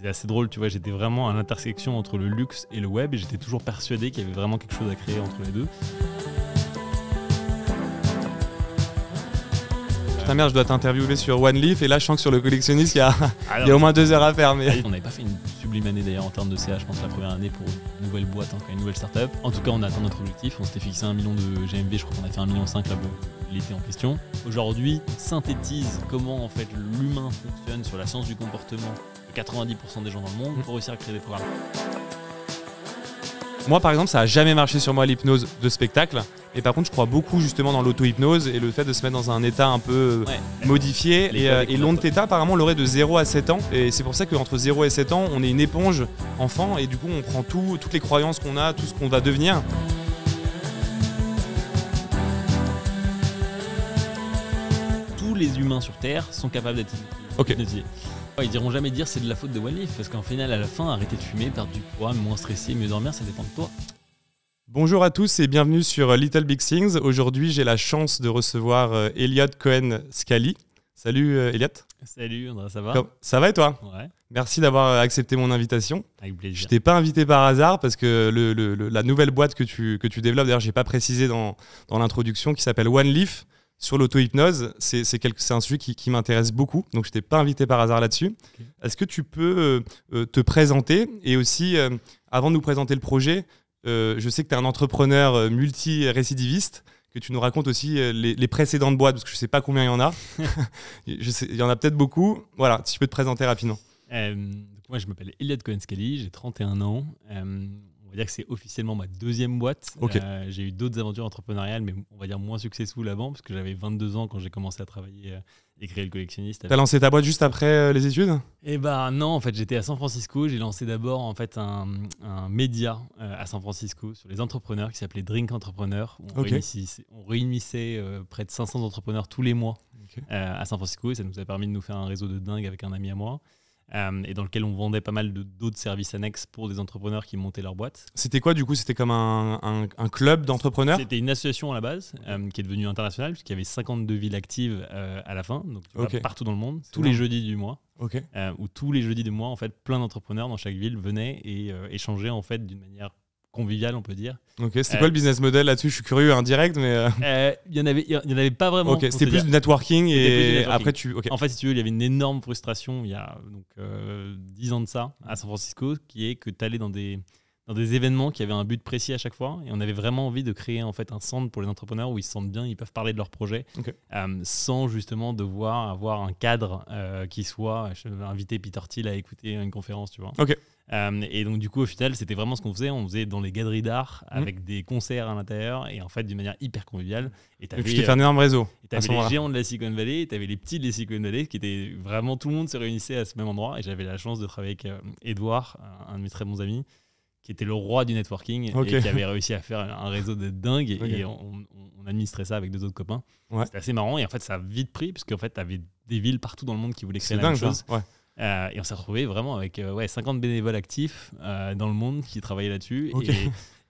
c'est assez drôle, tu vois, j'étais vraiment à l'intersection entre le luxe et le web et j'étais toujours persuadé qu'il y avait vraiment quelque chose à créer entre les deux. Ta mère, je dois t'interviewer sur One Leaf et là, je sens que sur le collectionniste, il y a, ah au moins deux heures à faire. Mais... Ah on n'avait pas fait une sublime année d'ailleurs en termes de CA, je pense, la première année pour une nouvelle boîte, hein, une nouvelle startup. En tout cas, on a atteint notre objectif. On s'était fixé un million de GMB, je crois qu'on a fait un million cinq là l'été en question. Aujourd'hui, synthétise comment en fait l'humain fonctionne sur la science du comportement 90% des gens dans le monde pour réussir à créer des programmes. Moi, par exemple, ça a jamais marché sur moi l'hypnose de spectacle. Et par contre, je crois beaucoup justement dans l'auto-hypnose et le fait de se mettre dans un état un peu euh, modifié. Et, euh, long de l'onde apparemment, l'aurait de 0 à 7 ans. Et c'est pour ça qu'entre 0 et 7 ans, on est une éponge enfant et du coup, on prend tout, toutes les croyances qu'on a, tout ce qu'on va devenir. Tous les humains sur Terre sont capables d'être hypnotisés. Ils diront jamais dire c'est de la faute de Leaf, parce qu'en final, à la fin, arrêter de fumer, perdre du poids, moins stresser, mieux dormir, ça dépend de toi. Bonjour à tous et bienvenue sur euh, Little Big Things. Aujourd'hui, j'ai la chance de recevoir euh, Elliot Cohen-Scali. Salut euh, Elliot. Salut André, ça va Ça va et toi Ouais. Merci d'avoir accepté mon invitation. Avec plaisir. Je t'ai pas invité par hasard parce que la nouvelle boîte que tu, que tu développes, d'ailleurs, j'ai pas précisé dans, dans l'introduction, qui s'appelle One Leaf sur l'auto-hypnose, c'est, un sujet qui, m'intéresse beaucoup, donc je t'ai pas invité par hasard là-dessus. Est-ce que tu peux euh, euh, te présenter et aussi, euh, avant de nous présenter le projet, je sais que tu es un entrepreneur multi-récidiviste, que tu nous racontes aussi les, précédentes boîtes, parce que je sais pas combien il y en a. Il y en a peut-être beaucoup. Voilà, si tu peux te présenter rapidement. moi, je m'appelle Elliot cohen j'ai 31 ans on va dire que c'est officiellement ma deuxième boîte. Euh, j'ai eu d'autres aventures entrepreneuriales, mais on va dire moins successful avant, parce que j'avais 22 ans quand j'ai commencé à travailler et euh, créer le collectionniste. T'as lancé ta boîte juste après euh, les études Eh ben non, en fait, j'étais à San Francisco. J'ai lancé d'abord en fait un, média à San Francisco sur les entrepreneurs qui s'appelait Drink Entrepreneur. On réunissait, près de 500 entrepreneurs tous les mois à San Francisco et ça nous a permis de nous faire un réseau de dingue avec un ami à moi. Euh, et dans lequel on vendait pas mal d'autres services annexes pour des entrepreneurs qui montaient leur boîte. C'était quoi du coup C'était comme un, un, club d'entrepreneurs C'était une association à la base euh, qui est devenue internationale puisqu'il y avait 52 villes actives euh, à la fin, donc partout dans le monde, tous les jeudis du mois. où tous les jeudis du mois, en fait, plein d'entrepreneurs dans chaque ville venaient et échangeaient en fait d'une manière convivial, on peut dire. Ok, c'était euh, quoi le business model là-dessus Je suis curieux, indirect, mais. Euh, euh, il n'y en, avait, y avait pas vraiment. c'était plus du networking et, après tu. En fait, si tu veux, il y avait une énorme frustration il y a donc, 10 ans de ça à San Francisco, qui est que tu allais dans des, dans des événements qui avaient un but précis à chaque fois et on avait vraiment envie de créer en fait un centre pour les entrepreneurs où ils se sentent bien, ils peuvent parler de leur projet sans justement devoir avoir un cadre qui soit inviter Peter Thiel à écouter une conférence, tu vois. Ok. Euh, et donc, du coup, au final, c'était vraiment ce qu'on faisait. On faisait dans les galeries d'art mm. avec des concerts à l'intérieur et en fait, d'une manière hyper conviviale. Et tu fait un euh, énorme réseau. Tu avais les géants de la Silicon Valley, tu avais les petits de la Silicon Valley qui étaient vraiment tout le monde se réunissait à ce même endroit. Et j'avais la chance de travailler avec Edouard, euh, un de mes très bons amis qui était le roi du networking et qui avait réussi à faire un réseau de dingue. Et on, administrait ça avec deux autres copains. C'était assez marrant. Et en fait, ça a vite pris, parce qu'en fait, tu avais des villes partout dans le monde qui voulaient créer la même chose. Ouais. Euh, et on s'est retrouvé vraiment avec euh, ouais, 50 bénévoles actifs euh, dans le monde qui travaillaient là-dessus.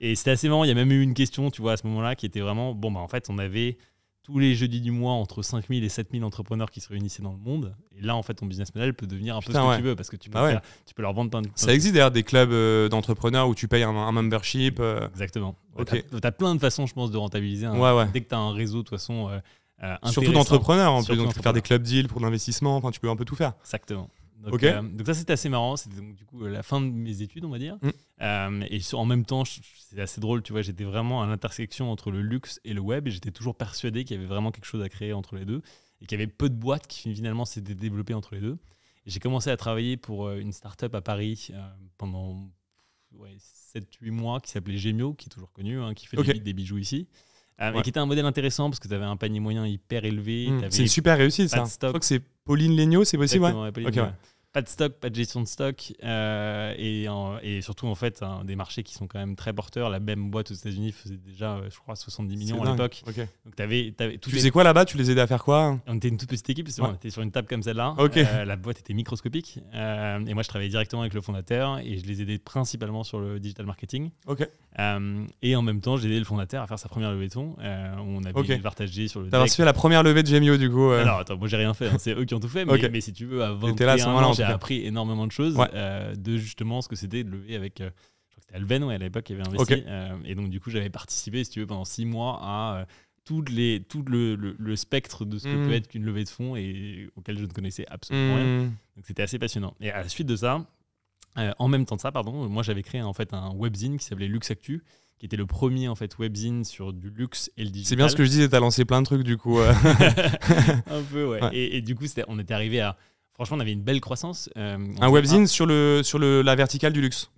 Et, c'était assez marrant. Il y a même eu une question, tu vois, à ce moment-là, qui était vraiment bon, bah, en fait, on avait tous les jeudis du mois entre 5000 et 7000 entrepreneurs qui se réunissaient dans le monde. Et là, en fait, ton business model peut devenir un peu ce que tu veux parce que tu peux, bah tu peux leur vendre plein de. Ça existe d'ailleurs des clubs d'entrepreneurs où tu payes un, membership. Exactement. Okay. Tu as, plein de façons, je pense, de rentabiliser. Dès que tu as un réseau, de toute façon. Surtout d'entrepreneurs en plus, donc tu peux faire des clubs deals pour l'investissement, enfin tu peux un peu tout faire. Exactement. Euh, donc, ça, c'était assez marrant. C'était du coup euh, la fin de mes études, on va dire. Mm. Euh, et en même temps, c'est assez drôle, tu vois, j'étais vraiment à l'intersection entre le luxe et le web et j'étais toujours persuadé qu'il y avait vraiment quelque chose à créer entre les deux et qu'il y avait peu de boîtes qui finalement s'étaient développées entre les deux. J'ai commencé à travailler pour une start-up à Paris pendant 7-8 mois qui s'appelait Gemio, qui est toujours connu, hein, qui fait des bijoux ici. Ah, qui était un modèle intéressant parce que tu avais un panier moyen hyper élevé. Hmm. C'est super réussi ça. Je crois que c'est Pauline Legnaud, c'est possible, ouais pas de stock, pas de gestion de stock, euh, et, et, surtout en fait des marchés qui sont quand même très porteurs. La même boîte aux États-Unis faisait déjà, euh, je crois, 70 millions à l'époque. Donc t'avais, tu faisais quoi là-bas Tu les aidais à faire quoi On était une toute petite équipe, ouais. on était sur une table comme celle-là. Euh, la boîte était microscopique, et moi je travaillais directement avec le fondateur et je les aidais principalement sur le digital marketing. et en même temps, j'ai aidé le fondateur à faire sa première levée de fonds. on avait partagé sur le. T'as reçu la première levée de Gemio du coup Alors attends, moi j'ai rien fait, hein, c'est eux qui ont tout fait, mais, si tu veux, avant. T'étais là moment-là j'ai appris énormément de choses euh, de justement ce que c'était de lever avec. Euh, je crois que c'était Alven, ouais, à l'époque, qui avait investi. Euh, et donc, du coup, j'avais participé, si tu veux, pendant six mois à. tout, les, tout le, le, spectre de ce que peut hmm. être qu'une levée de fonds et auquel je ne connaissais absolument rien. Hmm. Donc c'était assez passionnant. Et à la suite de ça, en même temps de ça, pardon, moi j'avais créé en fait un webzine qui s'appelait luxe Actu, qui était le premier en fait webzine sur du luxe et le digital. C'est bien ce que je disais, t'as lancé plein de trucs du coup. un peu ouais. Et, du coup, on était arrivé à Franchement, on avait une belle croissance. Euh, un webzine sur, le, sur le, la verticale du luxe.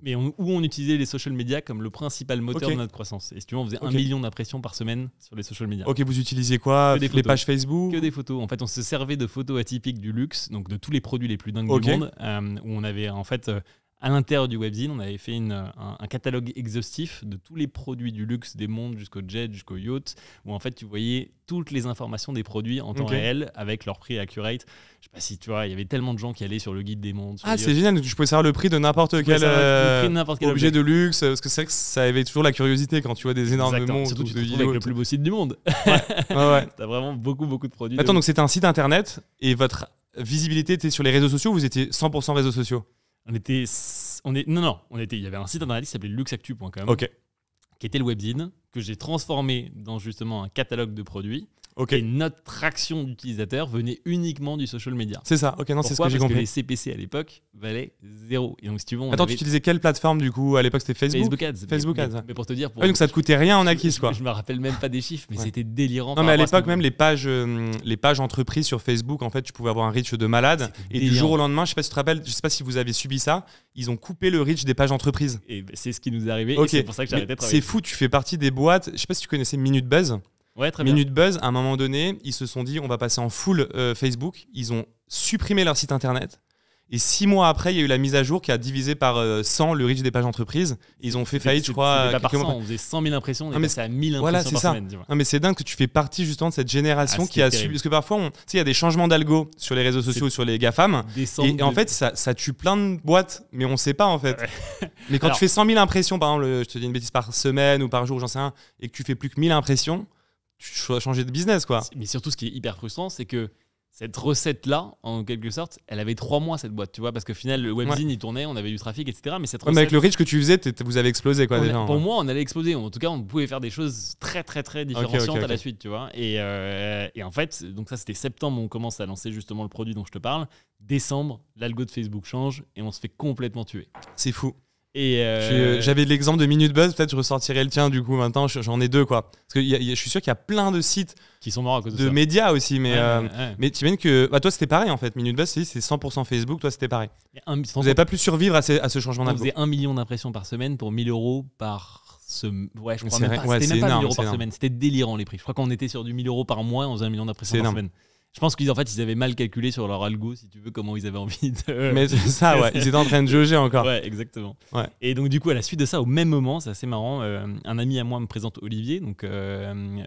Mais où on utilisait les social media comme le principal moteur de notre croissance. Et si tu veux, on faisait un million d'impressions par semaine sur les social media. Ok, vous utilisez quoi des Les pages Facebook Que des photos. En fait, on se servait de photos atypiques du luxe, donc de tous les produits les plus dingues du monde, euh, où on avait en fait euh, à l'intérieur du webzine, on avait fait un, catalogue exhaustif de tous les produits du luxe, des mondes jusqu'au jet, jusqu'au yacht, où en fait tu voyais toutes les informations des produits en temps réel avec leur prix accurate. Je sais pas si tu vois, il y avait tellement de gens qui allaient sur le guide des mondes. Ah, c'est génial, tu pouvais savoir le prix de n'importe quel, euh, objet de luxe, parce que c'est que ça éveille toujours la curiosité quand tu vois des énormes montres. mondes. tu te avec le plus beau site du monde. Ouais. ouais. T'as vraiment beaucoup, beaucoup de produits. Attends, donc c'était un site internet et votre visibilité était sur les réseaux sociaux, vous étiez 100% réseaux sociaux on était. On non, non, était, il y avait un site internet qui s'appelait luxactu.com. Ok. Qui était le webzine, que j'ai transformé dans justement un catalogue de produits. Et notre traction d'utilisateurs venait uniquement du social media. C'est ça, ok, non, c'est ce que j'ai compris. Que les CPC à l'époque valaient zéro. donc, si tu Attends, tu utilisais quelle plateforme du coup À l'époque, c'était Facebook Facebook Ads. Facebook Ads. Mais, pour te dire. Pour... Ah ouais, donc, ça te coûtait rien en acquis, quoi. Je, me rappelle même pas des chiffres, mais c'était délirant. Non, mais à l'époque, même les pages, euh, les pages entreprises sur Facebook, en fait, tu pouvais avoir un reach de malade. Et du jour au lendemain, je sais pas si tu te rappelles, je sais pas si vous avez subi ça, ils ont coupé le reach des pages entreprises. Et c'est ce qui nous est arrivé. C'est pour ça C'est fou, tu fais partie des boîtes. Je sais pas si tu connaissais Minute Buzz. Minute Buzz, à un moment donné, ils se sont dit on va passer en full euh, Facebook. Ils ont supprimé leur site internet. Et six mois après, il y a eu la mise à jour qui a divisé par 100 euh, le reach des pages entreprises. Ils ont fait faillite, je crois. Pas par on faisait 100 000 impressions, on ah, à 1000 voilà, impressions par ça. semaine. Non, ah, mais c'est dingue que tu fais partie justement de cette génération ah, qui a subi. Parce que parfois, il y a des changements d'algo sur les réseaux sociaux, sur les GAFAM. Et, en fait, ça, tue plein de boîtes, mais on ne sait pas en fait. mais quand tu fais 100 000 impressions, par exemple, je te dis une bêtise, par semaine ou par jour, j'en sais rien, et que tu fais plus que 1000 impressions, tu changer de business, quoi. Mais surtout, ce qui est hyper frustrant, c'est que cette recette-là, en quelque sorte, elle avait trois mois cette boîte, tu vois, parce que final, le webzine il tournait, on avait du trafic, etc. Mais cette recette, avec le reach que tu faisais, vous avez explosé quoi. déjà, pour hein. moi, on allait exploser. En tout cas, on pouvait faire des choses très très très différenciantes à la suite, tu vois. Et, euh, et en fait, donc ça, c'était septembre, on commence à lancer justement le produit dont je te parle. Décembre, l'algo de Facebook change et on se fait complètement tuer. C'est fou. Et euh, euh, J'avais l'exemple de Minute Buzz, peut-être je ressortirais le tien du coup maintenant, j'en ai deux quoi. Parce que je suis sûr qu'il y a plein de sites qui sont morts à cause de, de médias aussi, mais, tu euh, mais tu que bah, toi c'était pareil en fait, Minute Buzz c'est 100% Facebook, toi c'était pareil. Vous n'avez pas pu survivre à, à ce changement là Vous faisait 1 million d'impressions par semaine pour 1000 euros par semaine Ouais, je crois même c'était même pas 1000 par semaine. C'était délirant les prix. Je crois qu'on était sur du 1000 euros par mois, on faisait 1 million d'impressions par semaine. Je pense qu'ils en fait, ils avaient mal calculé sur leur algo, si tu veux, comment ils avaient envie de. Mais c'est ça, ouais. Ils étaient en train de jauger encore. Ouais, exactement. Ouais. Et donc, du coup, à la suite de ça, au même moment, c'est assez marrant, euh, un ami à moi me présente Olivier, donc euh,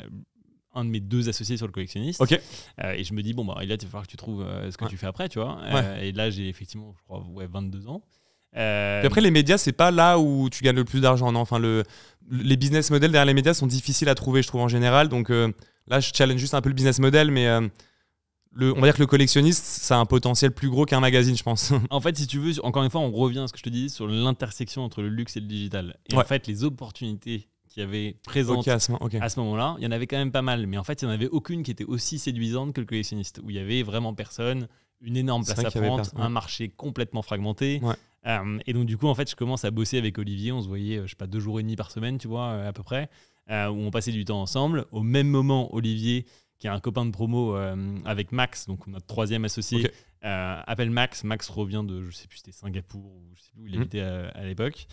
un de mes deux associés sur le collectionniste. Ok. Euh, et je me dis, bon, bah, là, il va falloir que tu trouves ce que tu fais après, tu vois. et là, j'ai effectivement, je crois, ouais, 22 ans. Et après, les médias, c'est pas là où tu gagnes le plus d'argent. Non, enfin, le, les business models derrière les médias sont difficiles à trouver, je trouve, en général. Donc là, je challenge juste un peu le business model, mais on va dire que le collectionniste, ça a un potentiel plus gros qu'un magazine, je pense. En fait, si tu veux, encore une fois, on revient à ce que je te disais sur l'intersection entre le luxe et le digital. Et en fait, les opportunités qui y avait présentes à ce, moment-là, il y en avait quand même pas mal. Mais en fait, il n'y en avait aucune qui était aussi séduisante que le collectionniste, où il y avait vraiment personne, une énorme place à prendre, un marché complètement fragmenté. Euh, et donc, du coup, en fait, je commence à bosser avec Olivier. On se voyait, euh, je sais pas, deux jours et demi par semaine, tu vois, euh, à peu près, où on passait du temps ensemble. Au même moment, Olivier qui est un copain de promo euh, avec Max, donc notre troisième associé, euh, appelle Max. Max revient de, je sais plus, c'était Singapour ou je sais plus où il était hmm. habitait euh, à, l'époque.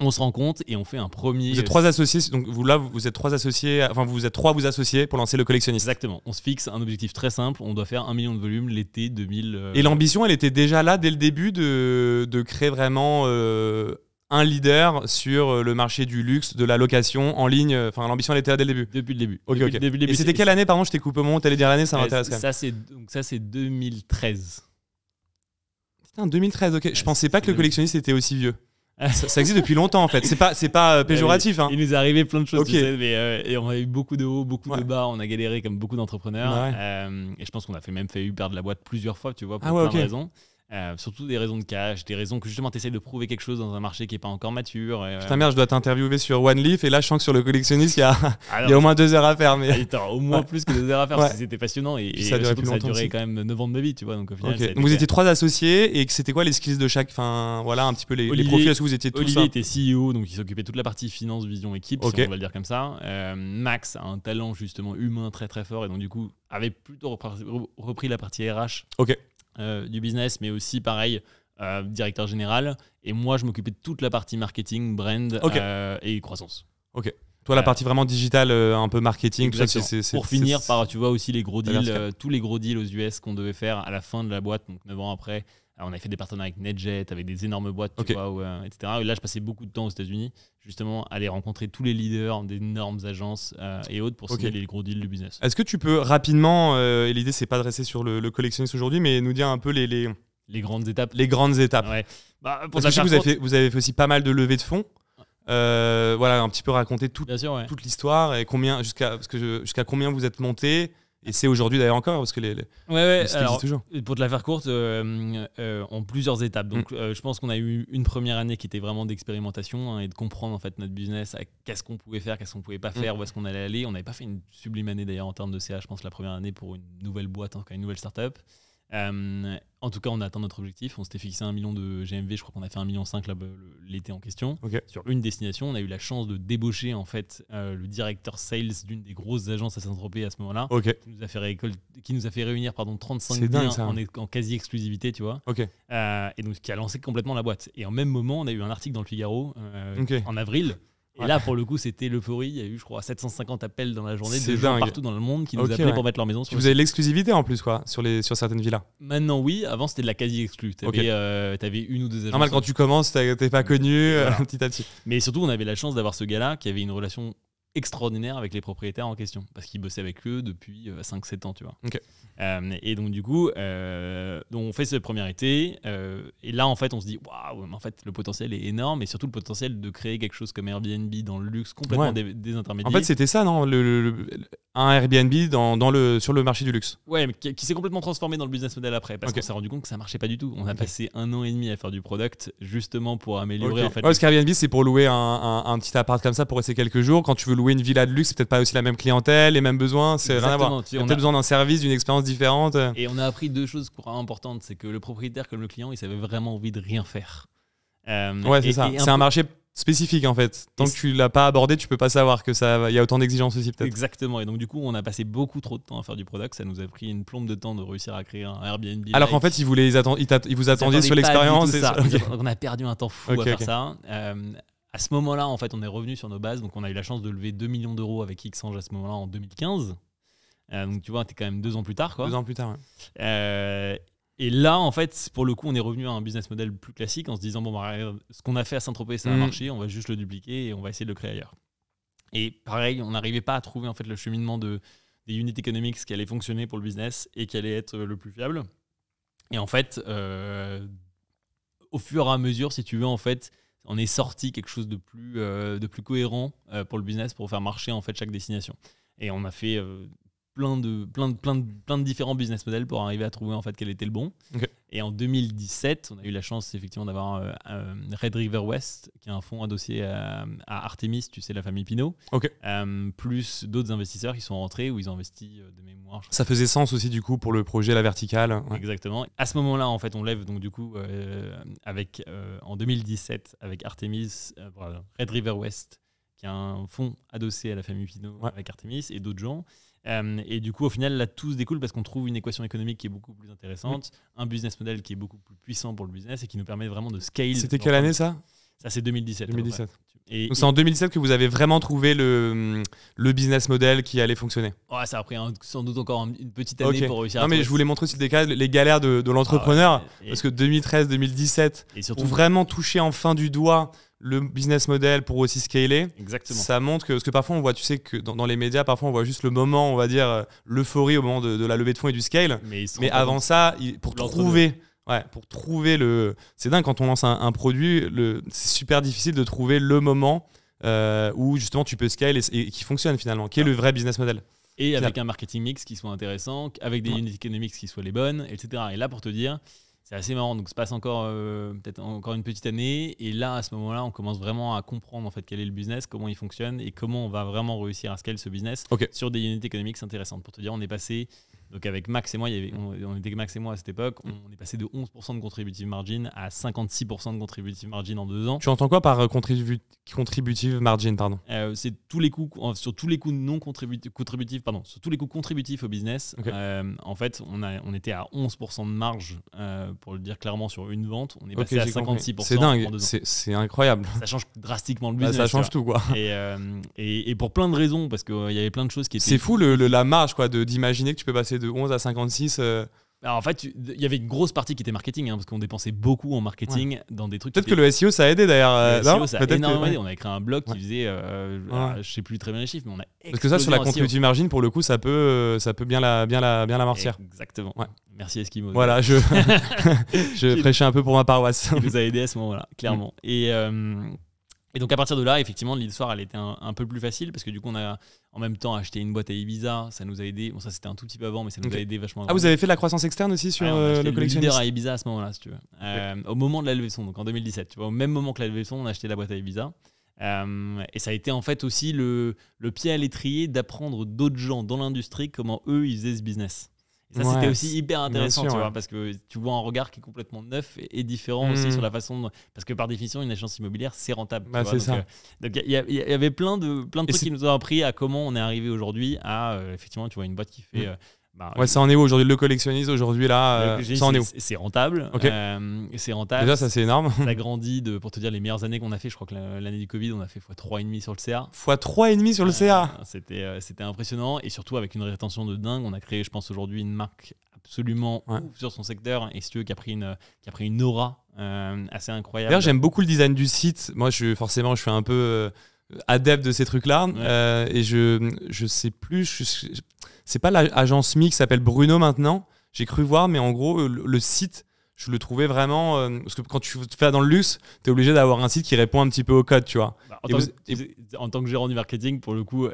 on se rend compte et on fait un premier. Vous êtes trois associés, donc vous là, vous êtes trois associés, enfin vous êtes trois vous associez pour lancer le collectionniste. Exactement. On se fixe un objectif très simple, on doit faire un million de volumes l'été 2000. Et l'ambition, elle était déjà là dès le début de, de créer vraiment un leader sur euh, le marché du luxe, de la location en ligne. Euh, enfin, l'ambition, elle était là dès le début. Depuis le début. Ok, ok. et c'était quelle année, pardon, je t'ai coupé mon allais dire l'année, ça m'intéresse Ça, c'est, donc ça, c'est 2013. Putain, 2013, ok. je pensais pas que le collectionniste était aussi vieux. ça, existe depuis longtemps en fait. C'est pas, c'est pas euh, péjoratif. Hein. Il nous est arrivé plein de choses. Tu sais, mais, et on a eu beaucoup de hauts, beaucoup de bas. On a galéré comme beaucoup d'entrepreneurs. et je pense qu'on a fait même fait perdre la boîte plusieurs fois, tu vois, pour ah plein de raisons. Euh, surtout des raisons de cash, des raisons que justement tu essayes de prouver quelque chose dans un marché qui n'est pas encore mature. Et, Putain, euh, merde, je dois t'interviewer sur OneLeaf et là je sens que sur le collectionniste, il y a, ah au moins deux heures à faire. Mais... au moins plus que deux heures à faire, parce que c'était passionnant et, ça, plus ça a duré quand même 9 ans de ma vie, tu vois. Donc, vous étiez trois associés et c'était quoi les skills de chaque Enfin voilà un petit peu les, profils, que vous étiez tous Olivier ça était CEO, donc il s'occupait toute la partie finance, vision, équipe, si on va le dire comme ça. Euh, Max a un talent justement humain très très fort et donc du coup avait plutôt repris la partie RH. Ok. Euh, du business, mais aussi pareil, euh, directeur général. Et moi, je m'occupais de toute la partie marketing, brand euh, et croissance. Ok. Toi, la partie vraiment digitale, un peu marketing, c'est, Pour finir par, tu vois, aussi les gros deals, tous les gros deals aux US qu'on devait faire à la fin de la boîte, donc 9 ans après, ah, on avait fait des partenariats avec NetJet, avec des énormes boîtes, euh, etc. Et là, je passais beaucoup de temps aux États-Unis, justement, à aller rencontrer tous les leaders d'énormes agences euh, et autres pour qui est les gros deals du business. Est-ce que tu peux rapidement, euh, et l'idée, c'est pas de rester sur le, le collectionniste aujourd'hui, mais nous dire un peu les, les. grandes étapes. Les grandes étapes. Bah, pour Parce que, vous, avez fait, vous avez fait aussi pas mal de levées de fonds. voilà, un petit peu raconter toute l'histoire et combien jusqu'à jusqu'à combien vous êtes monté, et c'est aujourd'hui d'ailleurs encore, parce que les. ouais, ouais. toujours. Pour te la faire courte, euh, euh, en plusieurs étapes. Donc, mm. euh, je pense qu'on a eu une première année qui était vraiment d'expérimentation hein, et de comprendre en fait notre business, qu'est-ce qu'on pouvait faire, qu'est-ce qu'on pouvait pas mm. faire, où est-ce qu'on allait aller. On n'avait pas fait une sublime année d'ailleurs en termes de CA, je pense, la première année pour une nouvelle boîte, une nouvelle startup. Euh, en tout cas, on a atteint notre objectif. On s'était fixé un million de GMV. Je crois qu'on a fait un million cinq l'été en question sur une destination. On a eu la chance de débaucher en fait euh, le directeur sales d'une des grosses agences à Saint-Tropez à ce moment-là, qui, nous a fait qui nous a fait réunir pardon 35 biens en, en, quasi exclusivité, tu vois. Euh, et donc qui a lancé complètement la boîte. Et en même moment, on a eu un article dans le Figaro en avril et là, pour le coup, c'était l'euphorie. Il y a eu, je crois, 750 appels dans la journée de gens partout dans le monde qui nous appelaient pour mettre leur maison sur Vous avez l'exclusivité en plus, quoi, sur, les, sur certaines villas Maintenant, oui. Avant, c'était de la quasi-exclu. T'avais euh, une ou deux agences. Normal, quand tu commences, t'es pas connu euh, petit à petit. Mais surtout, on avait la chance d'avoir ce gars-là qui avait une relation extraordinaire avec les propriétaires en question parce qu'ils bossaient avec eux depuis 5-7 euh, ans, tu vois. Euh, et donc, du coup, euh, donc on fait ce premier été et là, en fait, on se dit waouh, en fait, le potentiel est énorme et surtout le potentiel de créer quelque chose comme Airbnb dans le luxe complètement désintermédiaire. En fait, c'était ça, non le, Un Airbnb dans, dans, le, sur le marché du luxe. Ouais, mais qui, s'est complètement transformé dans le business model après parce que qu'on s'est rendu compte que ça marchait pas du tout. On a passé un an et demi à faire du product justement pour améliorer en fait. parce qu'Airbnb, c'est pour louer un, un, petit appart comme ça pour rester quelques jours. Quand tu veux louer louer une villa de luxe, c'est peut-être pas aussi la même clientèle, les mêmes besoins, c'est rien à voir. on a peut-être besoin d'un service, d'une expérience différente. Et on a appris deux choses importantes, c'est que le propriétaire comme le client, ils avait vraiment envie de rien faire. Euh, ouais, c'est ça. C'est un, marché spécifique en fait. Tant que tu l'as pas abordé, tu peux pas savoir que ça il y a autant d'exigences aussi peut-être. Exactement. Et donc du coup, on a passé beaucoup trop de temps à faire du product, ça nous a pris une plombe de temps de réussir à créer un Airbnb. Alors qu'en fait, ils vous attendaient sur l'expérience. On a perdu un temps fou à faire ça. Euh, à ce moment-là, en fait, on est revenu sur nos bases. Donc, on a eu la chance de lever 2 millions d'euros avec Xange à ce moment-là en 2015. Euh, donc, tu vois, es quand même deux ans plus tard. Quoi. Deux ans plus tard, ouais. Euh, et là, en fait, pour le coup, on est revenu à un business model plus classique en se disant bon, bah, euh, ce qu'on a fait à Saint-Tropez, ça a mhm. marché, on va juste le dupliquer et on va essayer de le créer ailleurs. Et pareil, on n'arrivait pas à trouver en fait le cheminement de, des unités économiques qui allait fonctionner pour le business et qui allait être le plus fiable. Et en fait, au fur et à mesure, si tu veux, en fait, on est sorti quelque chose de plus, euh, de plus cohérent euh, pour le business, pour faire marcher en fait chaque destination. Et on a fait euh, plein de, plein, de, plein, plein de différents business models pour arriver à trouver en fait quel était le bon. Et en 2017, on a eu la chance effectivement d'avoir euh, euh, Red River West, qui est un fonds adossé euh, à, Artemis, tu sais, la famille Pinot, plus d'autres investisseurs qui sont rentrés où ils ont investi de mémoire. Ça faisait sens aussi du coup pour le projet, la verticale. Exactement. À ce moment-là, en fait, on lève donc du coup avec, en 2017 avec Artemis, Red River West, qui est un fonds adossé à la famille Pinot avec Artemis et d'autres gens. Euh, et du coup, au final, là, tout se découle parce qu'on trouve une équation économique qui est beaucoup plus intéressante, un business model qui est beaucoup plus puissant pour le business et qui nous permet vraiment de scale. C'était quelle année ça Ça, c'est 2017. 2017. Donc, c'est en 2017 que vous avez vraiment trouvé le, le business model qui allait fonctionner. Ouais, ça a pris sans doute encore une petite année pour réussir à Non, mais je voulais montrer aussi cas, les galères de, ah l'entrepreneur. Parce que 2013, 2017, et ont vraiment touché fin du doigt le business model pour aussi scaler. Exactement. Ça montre que, parce que parfois on voit, tu sais, que dans, les médias, parfois on voit juste le moment, on va dire, euh, l'euphorie au moment de, la levée de fonds et du scale. Mais, avant ça, pour trouver. Ouais, pour trouver le. C'est dingue quand on lance un, produit, le... c'est super difficile de trouver le moment euh, où justement tu peux scale et, qui fonctionne finalement, qui est ah. le vrai business model. Et avec un marketing mix qui soit intéressant, avec des ouais. économiques qui soient les bonnes, etc. Et là, pour te dire, c'est assez marrant. Donc, se passe encore euh, peut-être encore une petite année. Et là, à ce moment-là, on commence vraiment à comprendre en fait quel est le business, comment il fonctionne et comment on va vraiment réussir à scaler ce business sur des unités économiques intéressantes. Pour te dire, on est passé donc avec Max et moi, avait, on, était Max et moi à cette époque, on est passé de 11% de contributive margin à 56% de contributive margin en deux ans. Tu entends quoi par euh, contribu contributive margin pardon euh, C'est tous les coûts sur tous les coûts non contributifs, contributif pardon, sur tous les coûts contributifs au business. Euh, en fait, on a on était à 11% de marge pour le dire clairement sur une vente, on est passé à 56%. C'est dingue, c'est incroyable. Ça change drastiquement le bah, business. ça change tout quoi. Et, pour plein de raisons parce qu'il y avait plein de choses qui étaient. C'est fou le, la marge quoi d'imaginer que tu peux passer de 11 à 56 euh, Alors ah, en fait, il y avait une grosse partie qui était marketing, hein, parce qu'on dépensait beaucoup en marketing dans des trucs. Peut-être que le SEO ça a aidé d'ailleurs. On a créé un blog qui faisait, je euh, ne je sais plus très bien les chiffres, mais on a. Parce que ça sur la contributive margin, pour le coup, ça peut, euh, ça peut bien la, bien la, bien la Exactement. Merci Eskimo. Voilà, je, je prêchais un peu pour ma paroisse. Il vous a aidé à ce moment-là, clairement. Mm. Et et donc à partir de là, effectivement, l'histoire, elle était un, un, peu plus facile parce que du coup, on a en même temps acheté une boîte à Ibiza, ça nous a aidé. Bon, ça c'était un tout petit peu avant, mais ça nous a aidé vachement. Ah, vous avez fait de la croissance externe aussi sur ah, euh, le collectionneur à Ibiza à ce moment-là, si tu veux. Euh, au moment de la levée donc en 2017, tu vois, au même moment que la levée on a acheté la boîte à Ibiza. Euh, et ça a été en fait aussi le, le pied à l'étrier d'apprendre d'autres gens dans l'industrie comment eux ils faisaient ce business ça, c'était aussi hyper intéressant, tu vois, parce que tu vois un regard qui est complètement neuf et, différent aussi hmm. sur la façon. De... Parce que par définition, une agence immobilière, c'est rentable. Bah, c'est donc, euh, il y, avait plein de, plein de trucs qui nous ont appris à comment on est arrivé aujourd'hui à, euh, effectivement, tu vois, une boîte qui fait. Hmm. Euh, bah, ouais, ça en est où aujourd'hui Le collectionniste aujourd'hui là, euh, ça en est où C'est rentable. Euh, c'est rentable. Déjà, ça c'est énorme. Ça a grandi de, pour te dire les meilleures années qu'on a fait. Je crois que l'année du Covid, on a fait x3,5 sur le CA. x3,5 sur le CA. Euh, c'était, c'était impressionnant et surtout avec une rétention de dingue. On a créé, je pense, aujourd'hui une marque absolument sur son secteur et si qui a pris une, qui a pris une aura assez incroyable. D'ailleurs, j'aime beaucoup le design du site. Moi, je forcément, je suis un peu adepte de ces trucs-là et je, je sais plus. C'est pas l'agence mix qui s'appelle Bruno maintenant. J'ai cru voir, mais en gros, euh, le, site, je le trouvais vraiment. Euh, parce que quand tu te fais dans le luxe, tu es obligé d'avoir un site qui répond un petit peu au code, tu vois. Bah, en, tant que, gérant du marketing, pour le coup,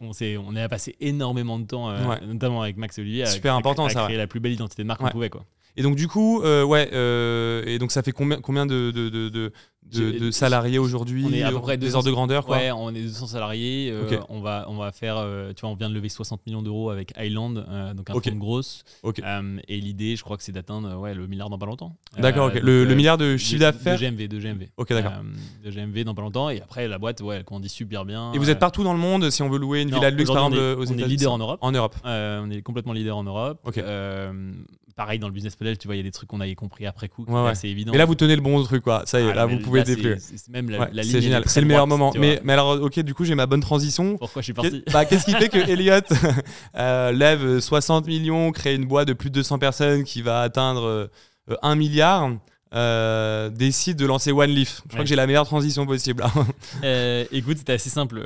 on, est, on a passé énormément de temps, euh, notamment avec Max Olivier, Super important, créer la plus belle identité de marque qu'on pouvait. Quoi. Et donc, du coup, euh, ouais, euh, et donc ça fait combien, combien de, de, salariés aujourd'hui On est à peu euh, près 200, des ordres de grandeur quoi. Ouais, on est 200 salariés. on, va, on va faire, tu vois, on vient de lever 60 millions d'euros avec Island, donc un fonds de grosse. et l'idée, je crois que c'est d'atteindre ouais, le milliard dans pas longtemps. D'accord, le, milliard de chiffre d'affaires De GMV, de GMV. Ok, d'accord. de GMV dans pas longtemps. Et après, la boîte, ouais, qu'on dit super bien. Et vous êtes partout dans le monde si on veut louer une villa de luxe, par exemple, aux États-Unis On est leader en Europe. En Europe. on est complètement leader en Europe. Ok pareil dans le business model, tu vois, il y a des trucs qu'on a compris après coup. C'est évident. Mais là, vous tenez le bon truc, quoi. Ça y est, ah, là, vous pouvez C'est Même la, C'est génial. C'est le meilleur moment. Mais, alors, ok, du coup, j'ai ma bonne transition. Pourquoi je suis parti bah, Qu'est-ce qui fait que Elliot euh, lève 60 millions, crée une boîte de plus de 200 personnes qui va atteindre 1 euh, milliard euh, décide de lancer One Leaf. Je crois que j'ai la meilleure transition possible. Hein. écoute, c'était assez simple.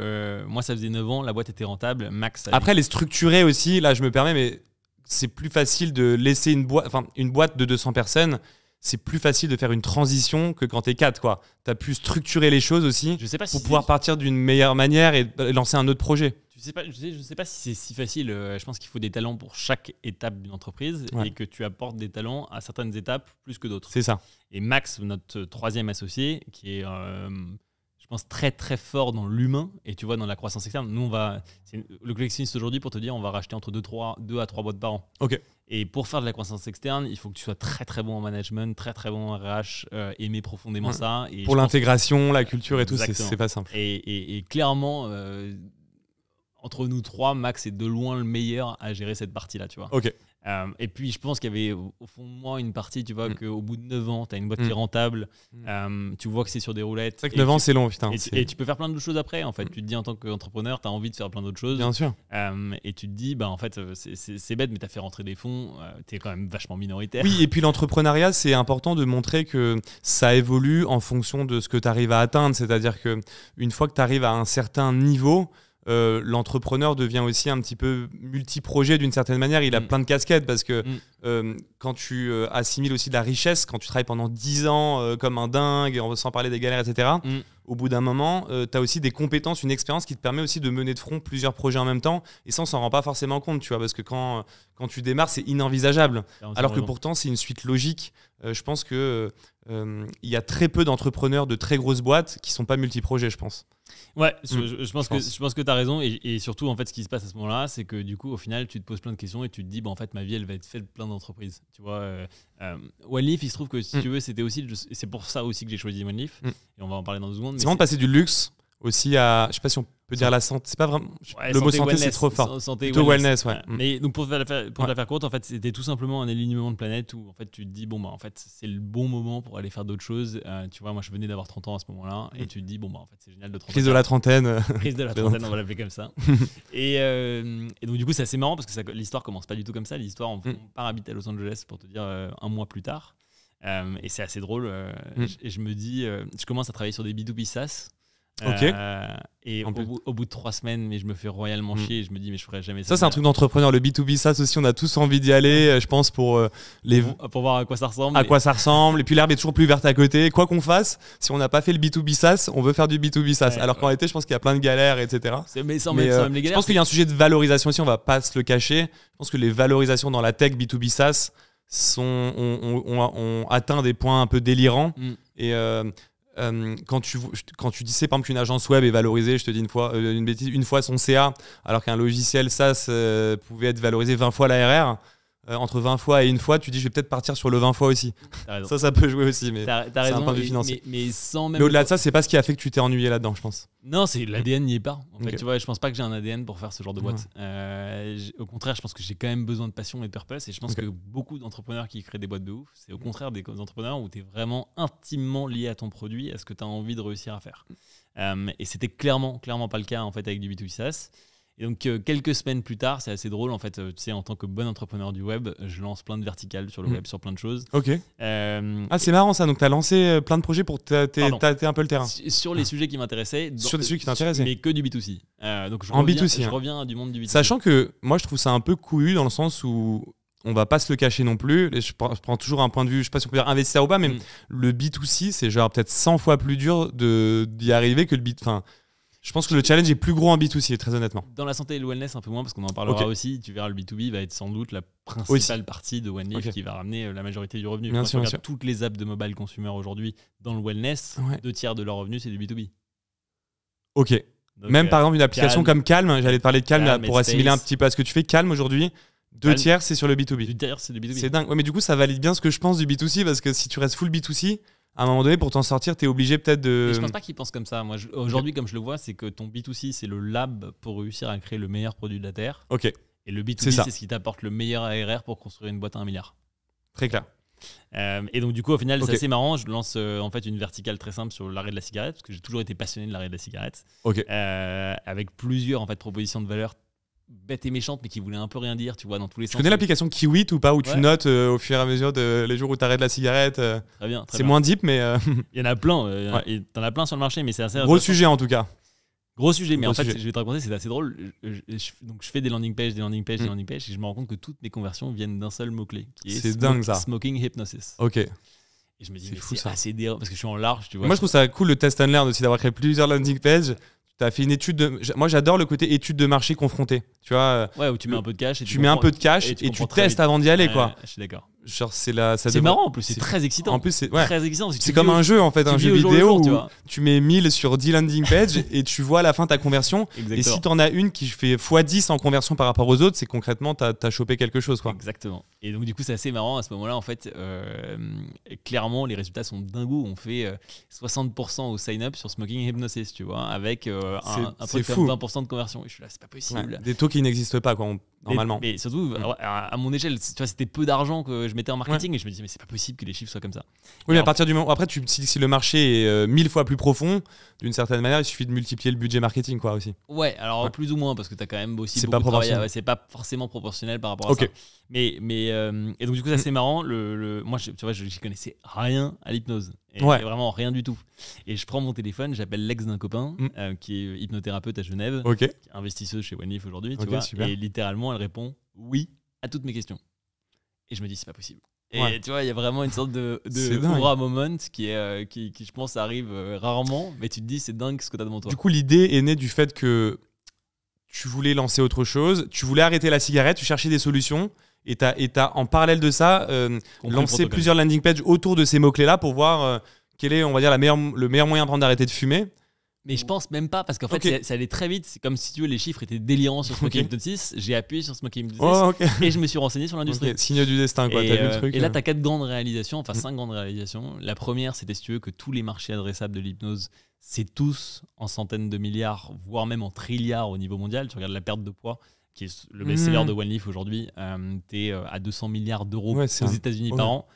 moi, ça faisait 9 ans, la boîte était rentable. Max. Après, les structurer aussi, là, je me permets, mais c'est plus facile de laisser une boîte, enfin une boîte de 200 personnes, c'est plus facile de faire une transition que quand t'es 4 quoi. as pu structurer les choses aussi pour pouvoir partir d'une meilleure manière et lancer un autre projet. sais pas, je ne sais, sais, pas si c'est si facile. Euh, je pense qu'il faut des talents pour chaque étape d'une entreprise et que tu apportes des talents à certaines étapes plus que d'autres. C'est ça. Et Max, notre troisième associé, qui est euh, je pense, très très fort dans l'humain. Et tu vois, dans la croissance externe, nous, on va. Le collectionniste aujourd'hui, pour te dire, on va racheter entre 2, deux à 3 boîtes par an. OK. Et pour faire de la croissance externe, il faut que tu sois très très bon en management, très très bon en RH, euh, aimer profondément ça. Et pour l'intégration, la culture et tout, c'est pas simple. Et, clairement, euh, entre nous trois, Max est de loin le meilleur à gérer cette partie-là, tu vois. Ok. Euh, et puis, je pense qu'il y avait au fond de moi une partie, tu vois, mm. qu'au bout de 9 ans, tu as une boîte mm. qui est rentable, mm. euh, tu vois que c'est sur des roulettes. 9 ans, c'est long, putain. Et tu, peux faire plein d'autres choses après, en fait. Tu te dis, en tant qu'entrepreneur, tu as envie de faire plein d'autres choses. Bien sûr. Euh, et tu te dis, bah, en fait, c'est bête, mais tu as fait rentrer des fonds, tu es quand même vachement minoritaire. Oui, et puis l'entrepreneuriat, c'est important de montrer que ça évolue en fonction de ce que tu arrives à atteindre. C'est-à-dire qu'une fois que tu arrives à un certain niveau, euh, l'entrepreneur devient aussi un petit peu multiprojet d'une certaine manière. Il a mm. plein de casquettes parce que mm. euh, quand tu euh, assimiles aussi de la richesse, quand tu travailles pendant 10 ans comme un dingue, sans parler des galères, etc., mm. au bout d'un moment, tu as aussi des compétences, une expérience qui te permet aussi de mener de front plusieurs projets en même temps. Et ça, on s'en rend pas forcément compte, tu vois, parce que quand, quand tu démarres, c'est inenvisageable. Alors que pourtant, c'est une suite logique. je pense que euh, il y a très peu d'entrepreneurs de très grosses boîtes qui sont pas multiprojets, je pense. Ouais, je, mm. pense, que, je pense que tu as raison. Et, surtout, en fait, ce qui se passe à ce moment-là, c'est que du coup, au final, tu te poses plein de questions et tu te dis, bah, en fait, ma vie, elle va être faite plein d'entreprises. Tu vois, euh, euh il se trouve que si mm. tu veux, c'était aussi, c'est pour ça aussi que j'ai choisi OneLeaf. Mm. Et on va en parler dans deux secondes. C'est vraiment passer du luxe aussi à, je sais pas si on peut dire la santé, c'est pas vraiment, le mot santé c'est trop fort. Santé wellness, ouais. Mais donc pour, la faire, pour la faire courte, en fait, c'était tout simplement un alignement de planète où en fait tu te dis bon bah en fait c'est le bon moment pour aller faire d'autres choses. Euh, tu vois, moi je venais d'avoir 30 ans à ce moment-là et mm. tu te dis bon bah en fait c'est génial de 30 Crise de la trentaine. prise de la trentaine, on va l'appeler comme ça. Euh, et, donc du coup c'est assez marrant parce que l'histoire commence pas du tout comme ça. L'histoire on, mm. part habiter à Los Angeles pour te dire euh, un mois plus tard. et c'est assez drôle. Mm. Et je me dis, je commence à travailler sur des B2B SaaS Ok. Euh, et au bout, de trois semaines, mais je me fais royalement mm. chier. je me dis, mais je ferai jamais ça. Ça, c'est un truc d'entrepreneur. Le B2B, SaaS aussi, on a tous envie d'y aller, je pense, pour euh, les. Pour, voir à quoi ça ressemble. À et... quoi ça ressemble. Et puis l'herbe est toujours plus verte à côté. Quoi qu'on fasse, si on n'a pas fait le B2B SaaS, on veut faire du B2B SaaS. Alors qu'en réalité, je pense qu'il y a plein de galères, etc. Mais sans, même, euh, les galères. Je pense qu'il y a un sujet de valorisation aussi, on va pas se le cacher. Je pense que les valorisations dans la tech B2B SaaS sont, ont, atteint des points un peu délirants. Mm. Et euh, quand, tu, quand tu dis, c'est par exemple qu'une agence web est valorisée, je te dis une fois, euh, une bêtise, une fois son CA, alors qu'un logiciel SaaS euh, pouvait être valorisé 20 fois la l'ARR, euh, entre 20 fois et une fois, tu dis je vais peut-être partir sur le 20 fois aussi. ça, ça peut jouer aussi, mais c'est un point de vue financier. Mais, mais, au-delà de ça, c'est pas ce qui a fait que tu t'es ennuyé là-dedans, je pense. Non, c'est l'ADN n'y est pas. En fait, tu vois, je pense pas que j'ai un ADN pour faire ce genre de boîte. Euh, au contraire, je pense que j'ai quand même besoin de passion et de purpose. Et je pense que beaucoup d'entrepreneurs qui créent des boîtes de ouf, c'est au contraire des entrepreneurs où tu es vraiment intimement lié à ton produit, à ce que tu as envie de réussir à faire. Euh, et c'était clairement, clairement pas le cas en fait avec du B2B SaaS. Et donc, euh, quelques semaines plus tard, c'est assez drôle. En fait, euh, tu sais, en tant que bon entrepreneur du web, je lance plein de verticales sur le mm. web, sur plein de choses. Ok. Euh, ah, c'est marrant ça. Donc, tu as lancé plein de projets pour tâter un peu le terrain. Sur les ah. sujets qui m'intéressaient. Sur les sujets qui t'intéressaient. Mais que du B2C. donc, je en reviens, B2C. Je hein. reviens du monde du B2C. Sachant que moi, je trouve ça un peu couillu dans le sens où on va pas se le cacher non plus. Je prends toujours un point de vue, je sais pas si on peut dire investisseur ou pas, mais mm. le B2C, c'est genre peut-être 100 fois plus dur d'y arriver que le B2C. Je pense que le challenge est plus gros en B2C, très honnêtement. Dans la santé et le wellness, un peu moins, parce qu'on en parlera aussi. Tu verras, le B2B va être sans doute la principale partie de OneLeaf qui va ramener euh, la majorité du revenu. Bien Quand sûr, bien toutes les apps de mobile consumer aujourd'hui dans le wellness, deux tiers de leur revenu, c'est du B2B. Ok. Même par euh, exemple, une application comme Calm, j'allais te parler de Calm, pour assimiler un petit peu à ce que tu fais. Calm aujourd'hui, deux tiers, c'est sur le B2B. Deux tiers, c'est du B2B. C'est dingue. Ouais, mais du coup, ça valide bien ce que je pense du B2C, parce que si tu restes full B2C, à un moment donné, pour t'en sortir, tu es obligé peut-être de. Mais je pense pas qu'ils pensent comme ça. Moi, aujourd'hui, comme je le vois, c'est que ton B2C, c'est le lab pour réussir à créer le meilleur produit de la Terre. OK. Et le B2B, c'est ce qui t'apporte le meilleur ARR pour construire une boîte à un milliard. Très clair. Euh, et donc, du coup, au final, c'est assez marrant. Je lance euh, en fait une verticale très simple sur l'arrêt de la cigarette, parce que j'ai toujours été passionné de l'arrêt de la cigarette. Euh, avec plusieurs en fait, propositions de valeur bête et méchante, mais qui voulait un peu rien dire, tu vois, dans tous les sens. Tu connais l'application Kiwit ou pas, où tu notes euh, au fur et à mesure de, les jours où tu arrêtes la cigarette euh, bien, Très bien. C'est moins deep, mais. Euh, Il y en a plein. Il en a plein sur le marché, mais c'est assez. Gros sujet en tout cas. Gros sujet, mais en fait, je vais te raconter, c'est assez drôle. Je, donc, je fais des landing pages, des landing pages, des mm. landing pages, et je me rends compte que toutes mes conversions viennent d'un seul mot-clé. C'est dingue ça. Smoking hypnosis. Ok. Et je me dis, c'est fou Assez parce que je suis en large, tu vois. Moi, je trouve ça cool le test and learn aussi d'avoir créé plusieurs landing pages T'as fait une étude de... Moi, j'adore le côté étude de marché confronté, Tu vois euh, Ouais, où tu mets un peu de cash. Et tu, tu mets un peu de cash et, tu, testes avant d'y aller, quoi. Je suis d'accord genre c'est la c'est marrant en plus c'est très excitant en plus c'est très excitant c'est comme un jeu en fait un jeu vidéo tu, mets 1000 sur 10 landing pages et tu vois à la fin ta conversion et si t'en as une qui fait x10 en conversion par rapport aux autres c'est concrètement t'as as chopé quelque chose quoi exactement et donc du coup c'est assez marrant à ce moment là en fait euh, clairement les résultats sont dingos on fait 60% euh, au sign up sur smoking hypnosis tu vois avec euh, un, un de 20% de conversion je suis là c'est pas possible des taux qui n'existent pas quoi normalement. Mais, surtout, mm. à, mon échelle, tu vois, c'était peu d'argent que je mettais en marketing et je me disais, mais c'est pas possible que les chiffres soient comme ça. Oui, mais à partir du moment. Après, tu, si, le marché est euh, mille fois plus profond, d'une certaine manière, il suffit de multiplier le budget marketing, quoi, aussi. Ouais, alors plus ou moins, parce que tu as quand même aussi. C'est pas proportionnel. c'est pas forcément proportionnel par rapport à ça. Mais, mais euh, et donc, du coup, ça, c'est mm. marrant. Le, moi, tu vois, j'y connaissais rien à l'hypnose. Vraiment rien du tout. Et je prends mon téléphone, j'appelle l'ex d'un copain mm. euh, qui est hypnothérapeute à Genève, okay. investisseuse chez Wanif aujourd'hui, vois. Et littéralement, elle répond oui à toutes mes questions. Et je me dis, c'est pas possible. Et tu vois, il y a vraiment une sorte de, de moment qui, est, euh, qui, je pense, arrive rarement, mais tu te dis, c'est dingue ce que tu as devant toi. Du coup, l'idée est née du fait que tu voulais lancer autre chose, tu voulais arrêter la cigarette, tu cherchais des solutions, et tu as, en parallèle de ça euh, lancé plusieurs landing pages autour de ces mots-clés-là pour voir euh, quel est, on va dire, le meilleur moyen de prendre d'arrêter de fumer. Mais je pense même pas, parce qu'en fait, ça, allait très vite. C'est comme si tu veux, les chiffres étaient délirants sur Smoking okay. J'ai appuyé sur Smoking 6 et je me suis renseigné sur l'industrie. Signe du destin, quoi. Et, euh, là, tu as quatre grandes réalisations, enfin mm. cinq grandes réalisations. La première, c'était, si tu veux, que tous les marchés adressables de l'hypnose, c'est tous en centaines de milliards, voire même en trilliards au niveau mondial. Tu regardes la perte de poids qui est le best-seller mm. de One aujourd'hui, euh, t'es euh, à 200 milliards d'euros aux États-Unis par an.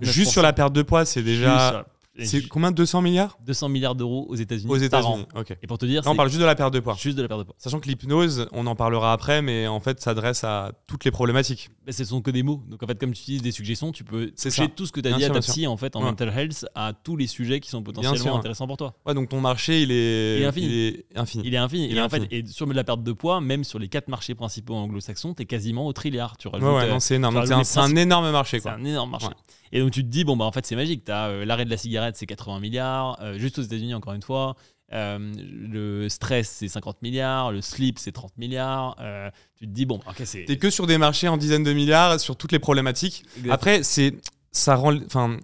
Juste sur la perte de poids, c'est déjà c'est combien 200 milliards 200 milliards d'euros aux États-Unis. Aux États-Unis, ok. Et pour te dire. là on parle juste de la perte de poids. Juste de la perte de poids. Sachant que l'hypnose, on en parlera après, mais en fait, ça s'adresse à toutes les problématiques. Mais ce sont que des mots. Donc en fait, comme tu utilises des suggestions, tu peux toucher tout ce que tu as dit à ta psy en, fait, en mental health à tous les sujets qui sont potentiellement intéressants pour toi. Ouais, donc ton marché, il est, il est infini. Il est infini. Il est et, En et sur la perte de poids, même sur les quatre marchés principaux anglo-saxons, tu es quasiment au trilliard. Tu ouais, euh, c'est énorme. C'est un, énorme marché. C'est un énorme marché. Et donc tu te dis, bon, bah en fait, c'est magique. Tu as euh, l'arrêt de la cigarette c'est 80 milliards. Euh, juste aux États-Unis, encore une fois. Euh, le stress, c'est 50 milliards. Le slip, c'est 30 milliards. Euh, tu te dis, bon, ok, c'est. T'es que sur des marchés en dizaines de milliards, sur toutes les problématiques. Après, c'est. Ça rend. Enfin.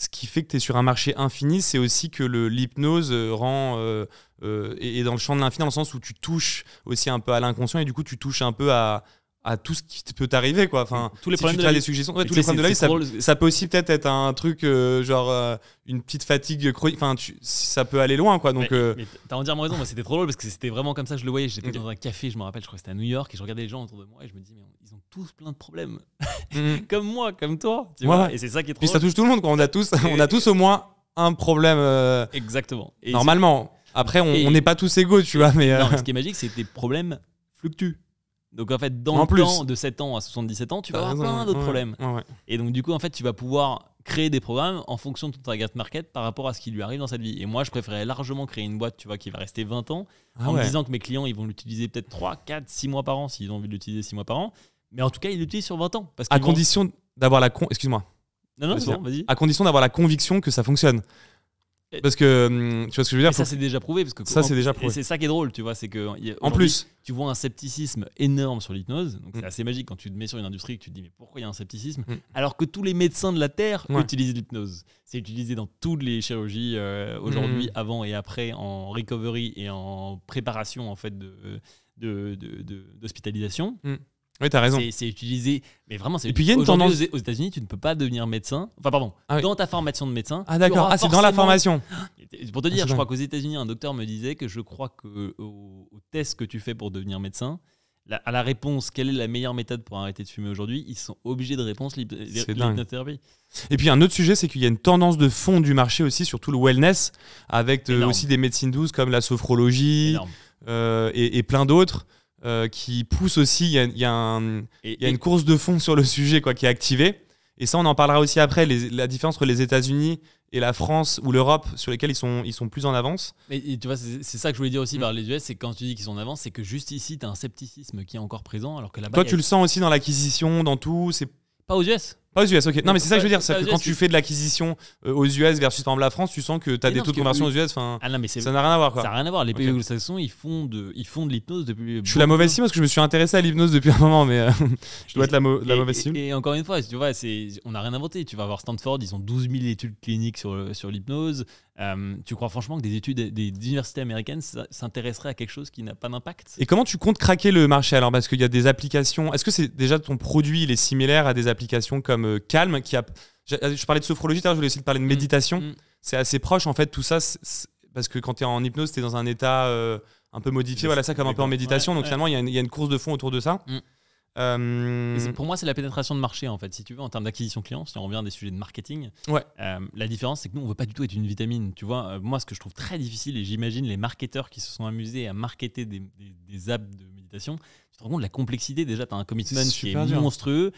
Ce qui fait que tu es sur un marché infini, c'est aussi que l'hypnose rend. et dans le champ de l'infini, dans le sens où tu touches aussi un peu à l'inconscient et du coup, tu touches un peu à, à tout ce qui peut t'arriver quoi enfin tous les problèmes de la vie. suggestions tous les problèmes de ça, peut aussi peut-être être un truc euh, genre euh, une petite fatigue chronique enfin ça peut aller loin quoi donc euh, t'as entièrement raison c'était trop drôle parce que c'était vraiment comme ça je le voyais j'étais dans un café je me rappelle je crois que c'était à New York et je regardais les gens autour de moi et je me dis mais ils ont tous plein de problèmes mhm. comme moi comme toi tu vois et c'est ça qui est trop puis ça touche tout le monde quoi on a tous on a tous au moins un problème exactement normalement après on n'est pas tous égaux tu vois mais ce qui est magique c'est que tes problèmes fluctuent donc en fait, dans le temps de 7 ans à 77 ans, tu vas avoir plein d'autres problèmes. Et donc du coup, en fait, tu vas pouvoir créer des programmes en fonction de ton target market par rapport à ce qui lui arrive dans cette vie. Et moi, je préférais largement créer une boîte, tu vois, qui va rester 20 ans, ah en me disant que mes clients, ils vont l'utiliser peut-être 3, 4, 6 mois par an, s'ils ont envie de l'utiliser 6 mois par an. Mais en tout cas, ils l'utilisent sur 20 ans. Parce à condition d'avoir la... Excuse-moi. À condition d'avoir la conviction que ça fonctionne. Parce que hum, tu vois ce que je veux dire. ça c'est déjà prouvé parce que ça c'est déjà prouvé. C'est ça qui est drôle, tu vois, c'est que en plus tu vois un scepticisme énorme sur l'hypnose. Donc c'est mm. assez magique quand tu te mets sur une industrie que tu te dis mais pourquoi il y a un scepticisme mm. alors que tous les médecins de la terre utilisent l'hypnose. C'est utilisé dans toutes les chirurgies euh, aujourd'hui, mm. avant et après en recovery et en préparation en fait de d'hospitalisation. Oui, t'as raison. C'est utilisé. Mais vraiment, c'est. Et puis il y a une tendance. Aux, États-Unis, tu ne peux pas devenir médecin. Enfin, pardon. Ah dans ta formation de médecin. Ah, d'accord. Ah, c'est dans la formation. Pour te dire, ah, je crois qu'aux États-Unis, un docteur me disait que je crois que au, test que tu fais pour devenir médecin, à la réponse, quelle est la meilleure méthode pour arrêter de fumer aujourd'hui Ils sont obligés de réponse l'hypnothérapie. Et puis un autre sujet, c'est qu'il y a une tendance de fond du marché aussi sur tout le wellness, avec euh, aussi des médecines douces comme la sophrologie euh, et, plein d'autres. Euh, qui pousse aussi. Il y a, une course de fond sur le sujet quoi, qui est activée. Et ça, on en parlera aussi après, la différence entre les États-Unis et la France ou l'Europe, sur lesquels ils sont, plus en avance. Mais tu vois, c'est ça que je voulais dire aussi mm. par les US, c'est quand tu dis qu'ils sont en avance, c'est que juste ici, tu as un scepticisme qui est encore présent, alors que là-bas. Toi, tu le sens aussi dans l'acquisition, dans tout. c'est Pas aux US aux US, ok. Non, mais c'est ça que je veux dire. quand tu fais de l'acquisition euh, aux US versus par exemple la France, tu sens que tu as des taux de conversion aux US. Ah mais ça n'a rien à voir. Ça n'a rien à voir. Les pays où ils font de, ils font de l'hypnose depuis. Je suis la mauvaise cible parce que je me suis intéressé à l'hypnose depuis un moment, mais euh, je dois être la, mauvaise cible. Et, encore une fois, tu vois, on n'a rien inventé. Tu vas voir Stanford, ils ont 12 000 études cliniques sur, sur l'hypnose. Euh, tu crois franchement que des études des universités américaines s'intéresseraient à quelque chose qui n'a pas d'impact Et comment tu comptes craquer le marché alors Parce qu'il y a des applications. Est-ce que c'est déjà ton produit il est similaire à des applications comme euh, Calm qui a... Je euh, parlais de sophrologie, je voulais essayer de parler de mm, méditation. Mm. C'est assez proche en fait tout ça, parce que quand tu es en hypnose, tu es dans un état un peu modifié, voilà ça comme un peu en méditation. donc finalement, il y, a une course de fond autour de ça. Mm. Euh, pour moi, c'est la pénétration de marché, en fait, si tu veux, en termes d'acquisition client, si on revient à des sujets de marketing. Euh, la différence, c'est que nous, on ne veut pas du tout être une vitamine. Tu vois, euh, moi, ce que je trouve très difficile, et j'imagine les marketeurs qui se sont amusés à marketer des, apps de méditation, tu te rends compte de la complexité déjà, tu as un commitment qui est monstrueux,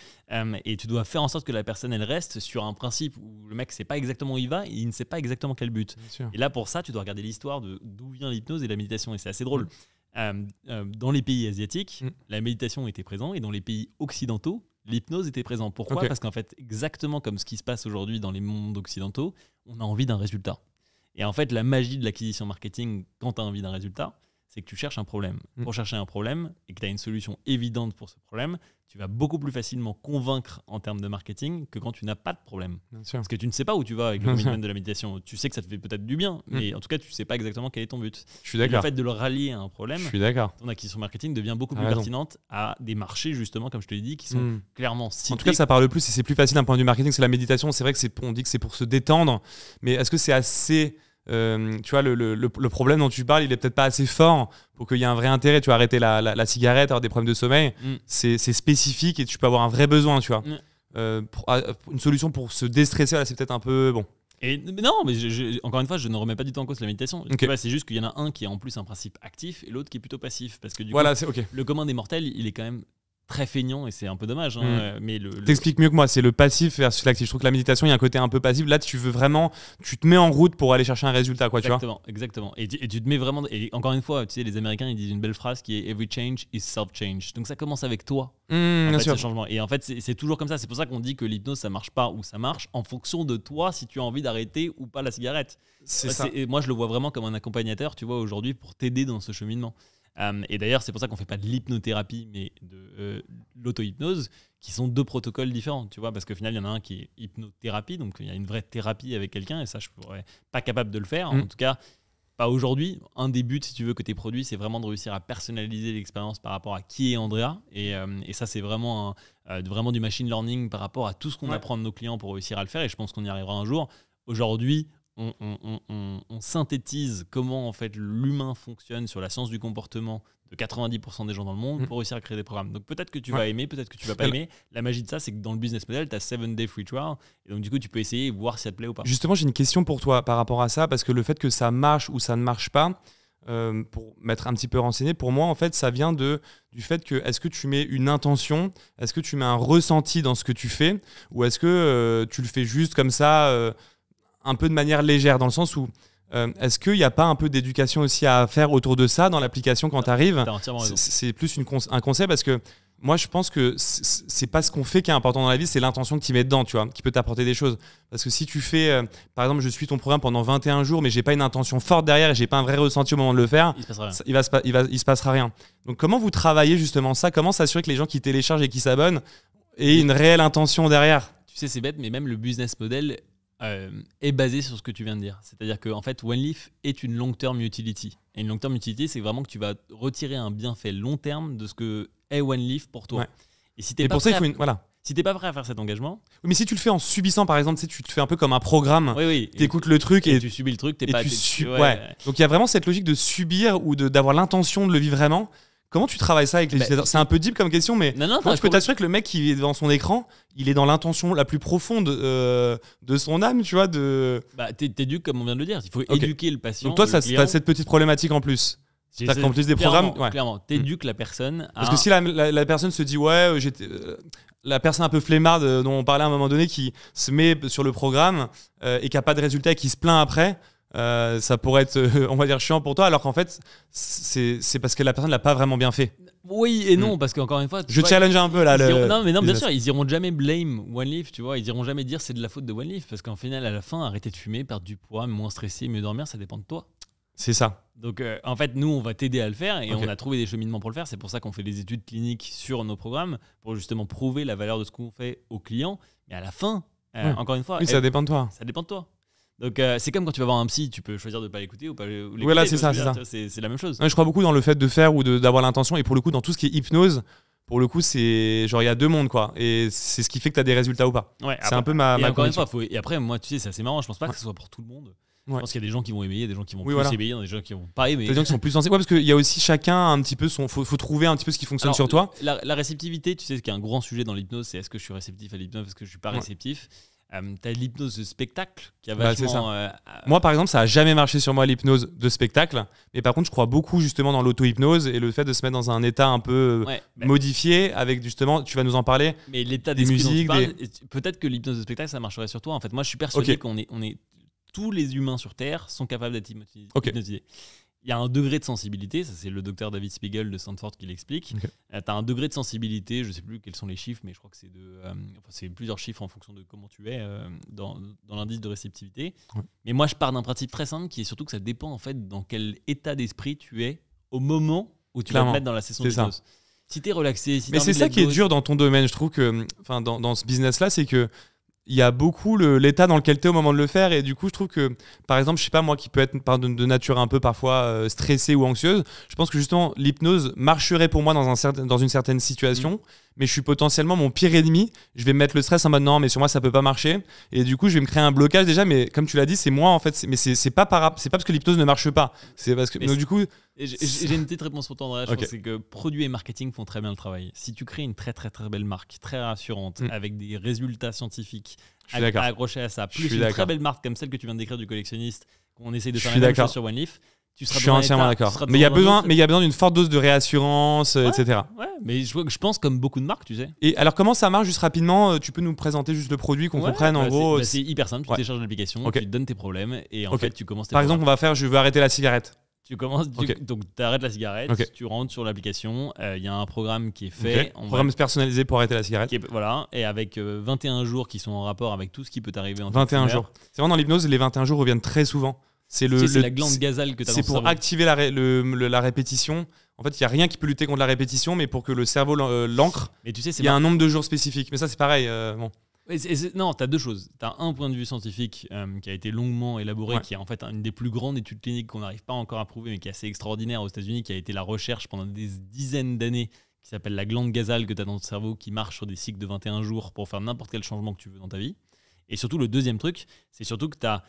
et tu dois faire en sorte que la personne, elle reste sur un principe où le mec ne sait pas exactement où il va, et il ne sait pas exactement quel but. Et là, pour ça, tu dois regarder l'histoire d'où vient l'hypnose et la méditation, et c'est assez drôle. Mm. Euh, euh, dans les pays asiatiques, mm. la méditation était présente et dans les pays occidentaux, l'hypnose était présente. Pourquoi Parce qu'en fait, exactement comme ce qui se passe aujourd'hui dans les mondes occidentaux, on a envie d'un résultat. Et en fait, la magie de l'acquisition marketing quand tu as envie d'un résultat, c'est que tu cherches un problème. Mm. Pour chercher un problème et que tu as une solution évidente pour ce problème, tu vas beaucoup plus facilement convaincre en termes de marketing que quand tu n'as pas de problème. Parce que tu ne sais pas où tu vas avec le domaine de la méditation. Tu sais que ça te fait peut-être du bien, mm. mais en tout cas, tu ne sais pas exactement quel est ton but. Je suis d'accord. Le fait de le rallier à un problème, je suis d'accord. ton acquisition marketing devient beaucoup plus pertinente à des marchés, justement, comme je te l'ai dit, qui sont mm. clairement cycliques. En tout cas, ça parle plus et c'est plus facile d'un point de vue marketing. C'est la méditation. C'est vrai que c'est, on dit que c'est pour se détendre, mais est-ce que c'est assez euh, tu vois, le, problème dont tu parles, il est peut-être pas assez fort pour qu'il y ait un vrai intérêt. Tu vois arrêter la, cigarette, avoir des problèmes de sommeil, mm. c'est spécifique et tu peux avoir un vrai besoin, tu vois. Mm. Euh, ah, euh, une solution pour se déstresser, c'est peut-être un peu bon. Et, non, mais encore une fois, je ne remets pas du tout en cause la méditation. c'est juste qu'il y en a un qui est en plus un principe actif et l'autre qui est plutôt passif. Parce que du voilà, coup, le commun des mortels, il est quand même très feignant et c'est un peu dommage. Hein, mm. euh, Mais t'expliques mieux que moi. C'est le passif versus l'actif. Je trouve que la méditation, il y a un côté un peu passif. Là, tu veux vraiment, tu te mets en route pour aller chercher un résultat, quoi. Exactement, tu vois exactement. Et, tu te mets vraiment. Et encore une fois, tu sais, les Américains, ils disent une belle phrase qui est Every change is self change. Donc ça commence avec toi. Mm, bien sûr. Changement. Et en fait, c'est toujours comme ça. C'est pour ça qu'on dit que l'hypnose, ça marche pas ou ça marche en fonction de toi, si tu as envie d'arrêter ou pas la cigarette. C'est ça. moi, je le vois vraiment comme un accompagnateur, tu vois, aujourd'hui, pour t'aider dans ce cheminement. Euh, et d'ailleurs, c'est pour ça qu'on fait pas de l'hypnothérapie, mais de l'autohypnose, l'auto-hypnose, qui sont deux protocoles différents, tu vois, parce qu'au final, il y en a un qui est hypnothérapie, donc il y a une vraie thérapie avec quelqu'un, et ça, je pourrais pas capable de le faire. En mm. tout cas, pas aujourd'hui. Un des buts, si tu veux, que tes produits, c'est vraiment de réussir à personnaliser l'expérience par rapport à qui est Andrea. Et, euh, ça, c'est vraiment, euh, vraiment du machine learning par rapport à tout ce qu'on apprend de nos clients pour réussir à le faire, et je pense qu'on y arrivera un jour. Aujourd'hui, on, synthétise comment en fait l'humain fonctionne sur la science du comportement de 90% des gens dans le monde mm. pour réussir à créer des programmes. Donc peut-être que tu vas aimer, peut-être que tu vas pas aimer. La magie de ça, c'est que dans le business model, tu as 7 day free trial. Et donc du coup, tu peux essayer et voir si ça te plaît ou pas. Justement, j'ai une question pour toi par rapport à ça, parce que le fait que ça marche ou ça ne marche pas, euh, pour m'être un petit peu renseigné, pour moi, en fait, ça vient de, du fait que est-ce que tu mets une intention, est-ce que tu mets un ressenti dans ce que tu fais, ou est-ce que euh, tu le fais juste comme ça euh, un peu de manière légère, dans le sens où euh, Est-ce qu'il n'y a pas un peu d'éducation aussi à faire autour de ça dans l'application quand tu arrives C'est plus un conseil parce que moi je pense que c'est pas ce qu'on fait qui est important dans la vie, c'est l'intention que tu mets dedans, tu vois, qui peut t'apporter des choses. Parce que si tu fais, euh, par exemple, je suis ton programme pendant 21 jours, mais j'ai pas une intention forte derrière et j'ai pas un vrai ressenti au moment de le faire, il il se passera rien. Donc comment vous travaillez justement ça Comment s'assurer que les gens qui téléchargent et qui s'abonnent aient une réelle intention derrière tu sais, c'est bête, mais même le business model euh, est basé sur ce que tu viens de dire. C'est-à-dire que en fait, OneLeaf est une long-term utility. Et une long-term utility, c'est vraiment que tu vas retirer un bienfait long terme de ce que est OneLeaf pour toi. Et si tu pour ça, il faut une... voilà. Si t'es pas prêt à faire cet engagement. mais si tu le fais en subissant, par exemple, tu, tu te fais un peu comme un programme. Oui, oui. le truc et, tu subis le truc. pas. Tu Donc il y a vraiment cette logique de subir ou d'avoir l'intention de le vivre vraiment. Comment tu travailles ça avec les C'est un peu deep comme question, mais non, non, je peux t'assurer que le mec qui est devant son écran, il est dans l'intention la plus profonde euh, de son âme, tu vois. De... Bah, t'éduques comme on vient de le dire. Il faut éduquer le patient. Donc toi, ça, t'as cette petite problématique en plus. cest plus des programmes. Clairement, t'éduques la personne. Parce que si la, personne se dit, ouais, euh, j'étais. Euh, la personne un peu flemmarde dont on parlait à un moment donné qui se met sur le programme et qui n'a pas de résultat et qui se plaint après, euh, ça pourrait être, euh, on va dire, chiant pour toi, alors qu'en fait, c'est parce que la personne l'a pas vraiment bien fait. Oui et non, mm. parce qu'encore une fois. Je challenge un peu là. non, mais non, bien sûr, ils iront jamais blame One Leaf, tu vois. Ils iront jamais dire c'est de la faute de One Leaf, parce qu'en final, à la fin, arrêter de fumer, perdre du poids, moins stressé, mieux dormir, ça dépend de toi. C'est ça. Donc euh, en fait, nous, on va t'aider à le faire et on a trouvé des cheminements pour le faire. C'est pour ça qu'on fait des études cliniques sur nos programmes, pour justement prouver la valeur de ce qu'on fait aux clients. Mais à la fin, encore une fois. ça dépend de toi. Ça dépend de toi. Donc euh, c'est comme quand tu vas voir un psy, tu peux choisir de pas l'écouter ou pas l'écouter. Voilà, c'est ça, c'est ça. C'est la même chose. je crois beaucoup dans le fait de faire ou d'avoir l'intention et pour le coup dans tout ce qui est hypnose, pour le coup c'est genre il y a deux mondes quoi et c'est ce qui fait que tu as des résultats ou pas. Ouais, c'est un peu ma, et après moi tu sais c'est assez marrant, je pense pas que ce soit pour tout le monde. Je pense qu'il y a des gens qui vont aimer, des gens qui vont plus des gens qui vont pas aimer. Des gens qui sont plus sensibles. Ouais, parce qu'il y a aussi chacun un petit peu son. Faut, faut trouver un petit peu ce qui fonctionne sur toi. La, réceptivité, tu sais, ce qui est un grand sujet dans l'hypnose, c'est est-ce que je suis réceptif à l'hypnose, est que je suis pas réceptif. Euh, t'as l'hypnose de spectacle qui bah, euh, moi, par exemple, ça a jamais marché sur moi l'hypnose de spectacle. Mais par contre, je crois beaucoup justement dans l'auto-hypnose et le fait de se mettre dans un état un peu euh, bah, modifié avec justement, tu vas nous en parler. Mais l'état des musiques. Peut-être que l'hypnose de spectacle, ça marcherait sur toi. En fait, moi, je suis persuadé qu'on est, on est tous les humains sur Terre sont capables d'être hypnotisés il y a un degré de sensibilité, ça c'est le docteur David Spiegel de Stanford qui l'explique. Euh, tu as un degré de sensibilité, je ne sais plus quels sont les chiffres, mais je crois que c'est euh, plusieurs chiffres en fonction de comment tu es euh, dans, l'indice de réceptivité. Mais moi je pars d'un principe très simple qui est surtout que ça dépend en fait dans quel état d'esprit tu es au moment où tu vas te mettre dans la session Si tu es relaxé, si Mais c'est ça qui est dur dans ton domaine, je trouve que, dans ce business-là, c'est que il y a beaucoup l'état dans lequel tu es au moment de le faire. Et du coup, je trouve que, par exemple, je sais pas, moi qui peux être de, nature un peu parfois euh, stressée ou anxieuse, je pense que justement, l'hypnose marcherait pour moi dans, un dans une certaine situation. Mmh mais je suis potentiellement mon pire ennemi. Je vais mettre le stress en mode non, mais sur moi ça peut pas marcher. Et du coup, je vais me créer un blocage déjà. Mais comme tu l'as dit, c'est moi en fait. Mais c'est pas c'est pas parce que l'hypnose ne marche pas. C'est parce que du coup, j'ai une petite réponse pour André. Je okay. c'est que produits et marketing font très bien le travail. Si tu crées une très très très belle marque, très rassurante, mm. avec des résultats scientifiques accrochés à ça, plus une très belle marque comme celle que tu viens de décrire du collectionniste, qu'on essaye de faire la même chose sur Leaf. Tu seras je suis entièrement d'accord. Mais il y a besoin, mais il y a besoin d'une forte dose de réassurance, euh, etc. Ouais, mais je, je, pense comme beaucoup de marques, tu sais. Et alors comment ça marche juste rapidement euh, Tu peux nous présenter juste le produit qu'on comprenne en bah, gros bah, C'est hyper simple. Tu télécharges l'application, tu te donnes tes problèmes et en fait tu commences. Par exemple, on va faire, je veux arrêter la cigarette. Tu commences, donc tu arrêtes la cigarette, tu rentres sur l'application, euh, il y a un programme qui est fait. un programme personnalisé pour arrêter la cigarette. voilà, et avec 21 jours qui sont en rapport avec tout ce qui peut t'arriver en 21 jours. C'est vraiment dans l'hypnose, les 21 jours reviennent très souvent. C'est la glande gazale que tu as C'est pour cerveau. activer la, le, la répétition. En fait, il n'y a rien qui peut lutter contre la répétition, mais pour que le cerveau euh, l'ancre, il tu sais, y a un nombre de jours spécifique. Mais ça, c'est pareil. Euh, bon. non, tu as deux choses. Tu as un point de vue scientifique euh, qui a été longuement élaboré, qui est en fait une des plus grandes études cliniques qu'on n'arrive pas encore à prouver, mais qui est assez extraordinaire aux États-Unis, qui a été la recherche pendant des dizaines d'années, qui s'appelle la glande gazale que tu as dans ton cerveau, qui marche sur des cycles de 21 jours pour faire n'importe quel changement que tu veux dans ta vie. Et surtout, le deuxième truc, c'est surtout que tu as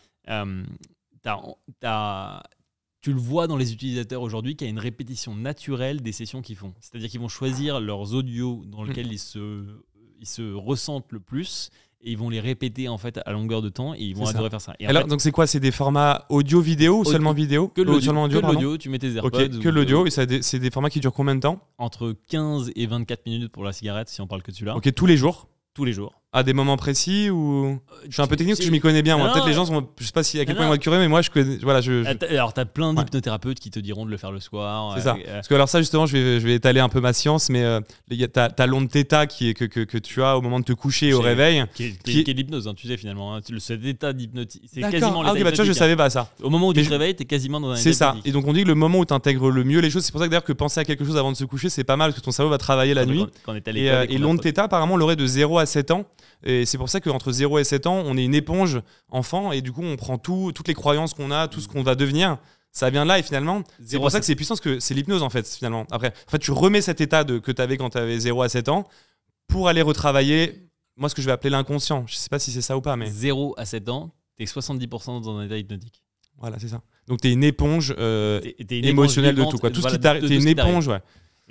tu le vois dans les utilisateurs aujourd'hui qu'il y a une répétition naturelle des sessions qu'ils font. C'est-à-dire qu'ils vont choisir leurs audios dans lesquels mm. ils, se, ils se ressentent le plus et ils vont les répéter en fait à longueur de temps et ils vont adorer faire ça. Alors donc c'est quoi C'est des formats audio vidéo ou seulement vidéo Que l'audio, tu mets tes AirPods. que l'audio et c'est des formats qui durent combien de temps Entre 15 et 24 minutes pour la cigarette si on parle que de celui-là. OK, tous les jours Tous les jours à des moments précis ou je suis un peu technique parce que je m'y connais bien. Moi, peut-être les gens je sais pas si à quel point ils vont être curés, mais moi je connais. Voilà, je. Ah, alors t'as plein d'hypnothérapeutes qui te diront de le faire le soir. C'est ça. Parce que alors ça justement, je vais, je vais étaler un peu ma science, mais euh, t'as as, l'onde θ qui est que, que, tu as au moment de te coucher au réveil, qui est, l'hypnose, hein, tu sais finalement. Hein, cet état d'hypnose. c'est quasiment. Ah bah, tu vois, je savais pas ça. Hein. Au moment où mais tu te réveilles, t'es quasiment dans un. C'est ça. Et donc on dit que le moment où t'intègres le mieux les choses, c'est pour ça que d'ailleurs que penser à quelque chose avant de se coucher, c'est pas mal parce que ton cerveau va travailler la nuit. Et euh, l'onde θ apparemment l'aurait de 0 à 7 ans. Et c'est pour ça qu'entre 0 et 7 ans, on est une éponge enfant et du coup, on prend tout, toutes les croyances qu'on a, tout ce qu'on va devenir. Ça vient de là et finalement, c'est pour ça que c'est puissant, que c'est l'hypnose en fait, finalement. Après, en fait, tu remets cet état de, que tu avais quand tu avais 0 à 7 ans pour aller retravailler, moi, ce que je vais appeler l'inconscient. Je sais pas si c'est ça ou pas, mais. 0 à 7 ans, tu es 70% dans un état hypnotique. Voilà, c'est ça. Donc, tu es euh, une éponge, émotionnelle de tout. Quoi. Tout ce qui t'arrive. Tu es une éponge, ouais.